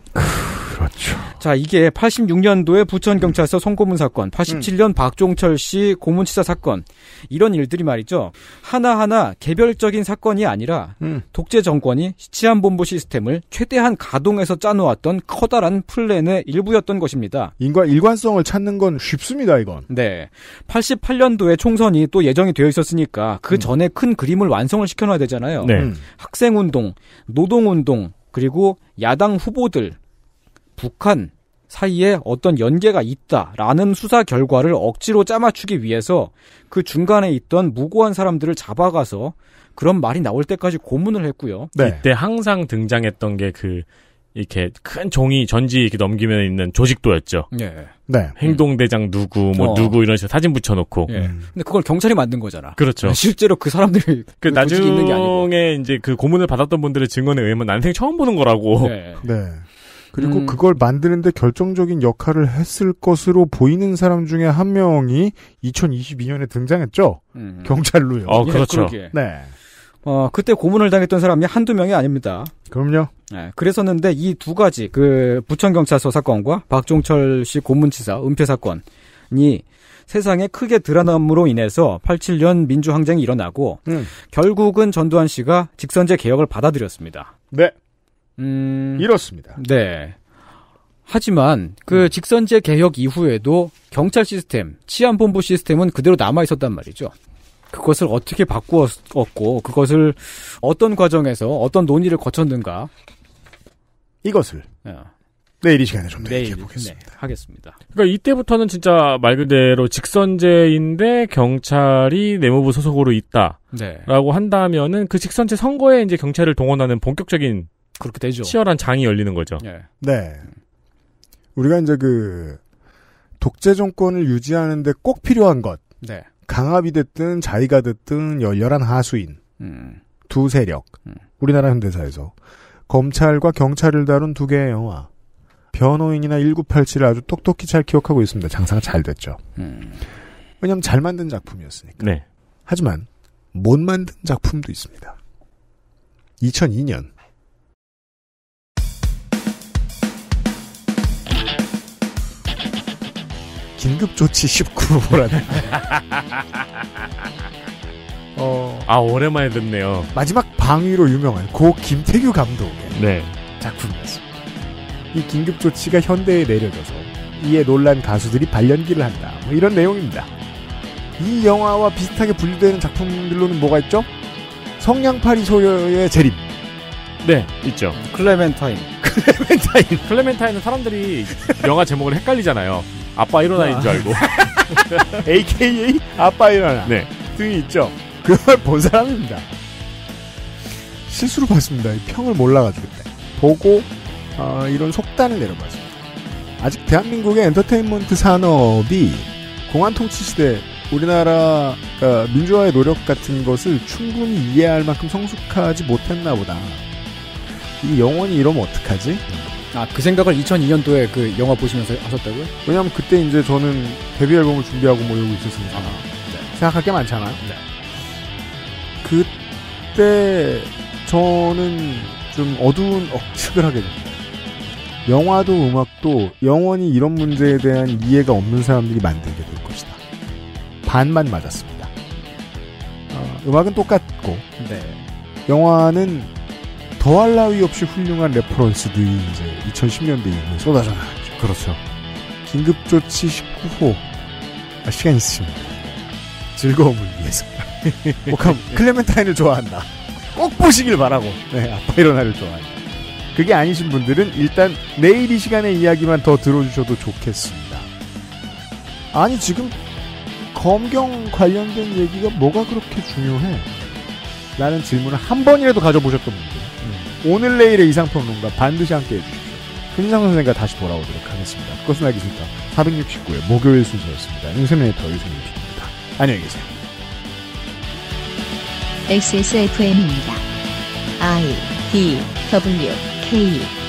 그렇죠. 자, 이게 86년도에 부천경찰서 송고문 사건, 87년 음. 박종철 씨 고문치사 사건, 이런 일들이 말이죠. 하나하나 개별적인 사건이 아니라 음. 독재 정권이 치안본부 시스템을 최대한 가동해서 짜놓았던 커다란 플랜의 일부였던 것입니다. 인과 일관성을 찾는 건 쉽습니다, 이건. 네. 88년도에 총선이 또 예정이 되어 있었으니까 그 음. 전에 음. 큰 그림을 완성을 시켜놔야 되잖아요. 네. 학생운동, 노동운동, 그리고 야당 후보들 북한 사이에 어떤 연계가 있다라는 수사 결과를 억지로 짜맞추기 위해서 그 중간에 있던 무고한 사람들을 잡아가서 그런 말이 나올 때까지 고문을 했고요. 네. 이때 항상 등장했던 게 그 이렇게 큰 종이 전지 이렇게 넘기면 있는 조직도였죠. 네. 네. 행동대장 누구 뭐 어. 누구 이런 식으로 사진 붙여놓고. 네. 음. 근데 그걸 경찰이 만든 거잖아. 그렇죠. 실제로 그 사람들이 그 나중에 그 있는 게 아니고. 이제 그 고문을 받았던 분들의 증언에 의하면 난생 처음 보는 거라고. 예. 네. 네. 그리고 음. 그걸 만드는데 결정적인 역할을 했을 것으로 보이는 사람 중에 한 명이 2022년에 등장했죠. 음. 경찰로요. 어, 예, 그렇죠. 예, 네. 어, 그때 고문을 당했던 사람이 한두 명이 아닙니다. 그럼요. 네, 그랬었는데 이 두 가지 그 부천경찰서 사건과 박종철 씨 고문치사 은폐 사건이 세상에 크게 드러남으로 인해서 87년 민주항쟁이 일어나고 음. 결국은 전두환 씨가 직선제 개혁을 받아들였습니다. 네. 음... 이렇습니다. 네. 하지만 그 음. 직선제 개혁 이후에도 경찰 시스템, 치안본부 시스템은 그대로 남아 있었단 말이죠. 그것을 어떻게 바꾸었고 그것을 어떤 과정에서 어떤 논의를 거쳤는가 이것을 네. 내일 이 시간에 좀내 얘기해보겠습니다. 네, 하겠습니다. 그러니까 이때부터는 진짜 말 그대로 직선제인데 경찰이 내무부 소속으로 있다라고 네. 한다면은 그 직선제 선거에 이제 경찰을 동원하는 본격적인 그렇게 되죠. 치열한 장이 열리는 거죠. 네. 네. 우리가 이제 그 독재 정권을 유지하는데 꼭 필요한 것. 네. 강압이 됐든 자의가 됐든 열렬한 하수인. 음. 두 세력. 음. 우리나라 현대사에서 검찰과 경찰을 다룬 두 개의 영화. 변호인이나 1987을 아주 똑똑히 잘 기억하고 있습니다. 장사가 잘 됐죠. 음. 왜냐하면 잘 만든 작품이었으니까. 네. 하지만 못 만든 작품도 있습니다. 2002년 긴급조치 19호라는. 어. 아, 오랜만에 듣네요. 마지막 방위로 유명한 고 김태규 감독의 네. 작품이었습니다. 이 긴급조치가 현대에 내려져서 이에 놀란 가수들이 발연기를 한다. 뭐 이런 내용입니다. 이 영화와 비슷하게 분류되는 작품들로는 뭐가 있죠? 성냥팔이 소녀의 재림. 네, 있죠. 클레멘타인. 클레멘타인. 클레멘타인은 사람들이 영화 제목을 헷갈리잖아요. 아빠 일어나인 줄 알고 AKA 아빠 일어나 네. 등이 있죠. 그걸 본 사람입니다. 실수로 봤습니다. 평을 몰라가지고 보고 어, 이런 속단을 내려봤습니다. 아직 대한민국의 엔터테인먼트 산업이 공안통치 시대 우리나라 어, 민주화의 노력 같은 것을 충분히 이해할 만큼 성숙하지 못했나 보다. 이 영원히 이러면 어떡하지? 아, 그 생각을 2002년도에 그 영화 보시면서 하셨다고요? 왜냐면 그때 이제 저는 데뷔 앨범을 준비하고 뭐 이러고 있었습니다 아, 네. 생각할 게 많잖아요. 네. 그때 저는 좀 어두운 억측을 하게 됩니다. 영화도 음악도 영원히 이런 문제에 대한 이해가 없는 사람들이 만들게 될 것이다. 반만 맞았습니다. 어, 음악은 똑같고, 네. 영화는 더할 나위 없이 훌륭한 레퍼런스들이 이제 2010년대에 쏟아져 나왔죠. 그렇죠. 긴급조치 19호. 아, 시간 있으십니다. 즐거움을 위해서. 목 클레멘타인을 좋아한다. 꼭 보시길 바라고. 네, 아빠 일어나를 좋아한다. 그게 아니신 분들은 일단 내일 이 시간의 이야기만 더 들어주셔도 좋겠습니다. 아니, 지금 검경 관련된 얘기가 뭐가 그렇게 중요해? 라는 질문을 한 번이라도 가져보셨던 분들. 오늘 내일의 이상평론가 반드시 함께 해주십시오. 손상 선생과 다시 돌아오도록 하겠습니다. 그것은 알기 싫다. 469회 목요일 순서였습니다. 윤세의더유승입니다 안녕히 계세요. XSFM입니다. I D W K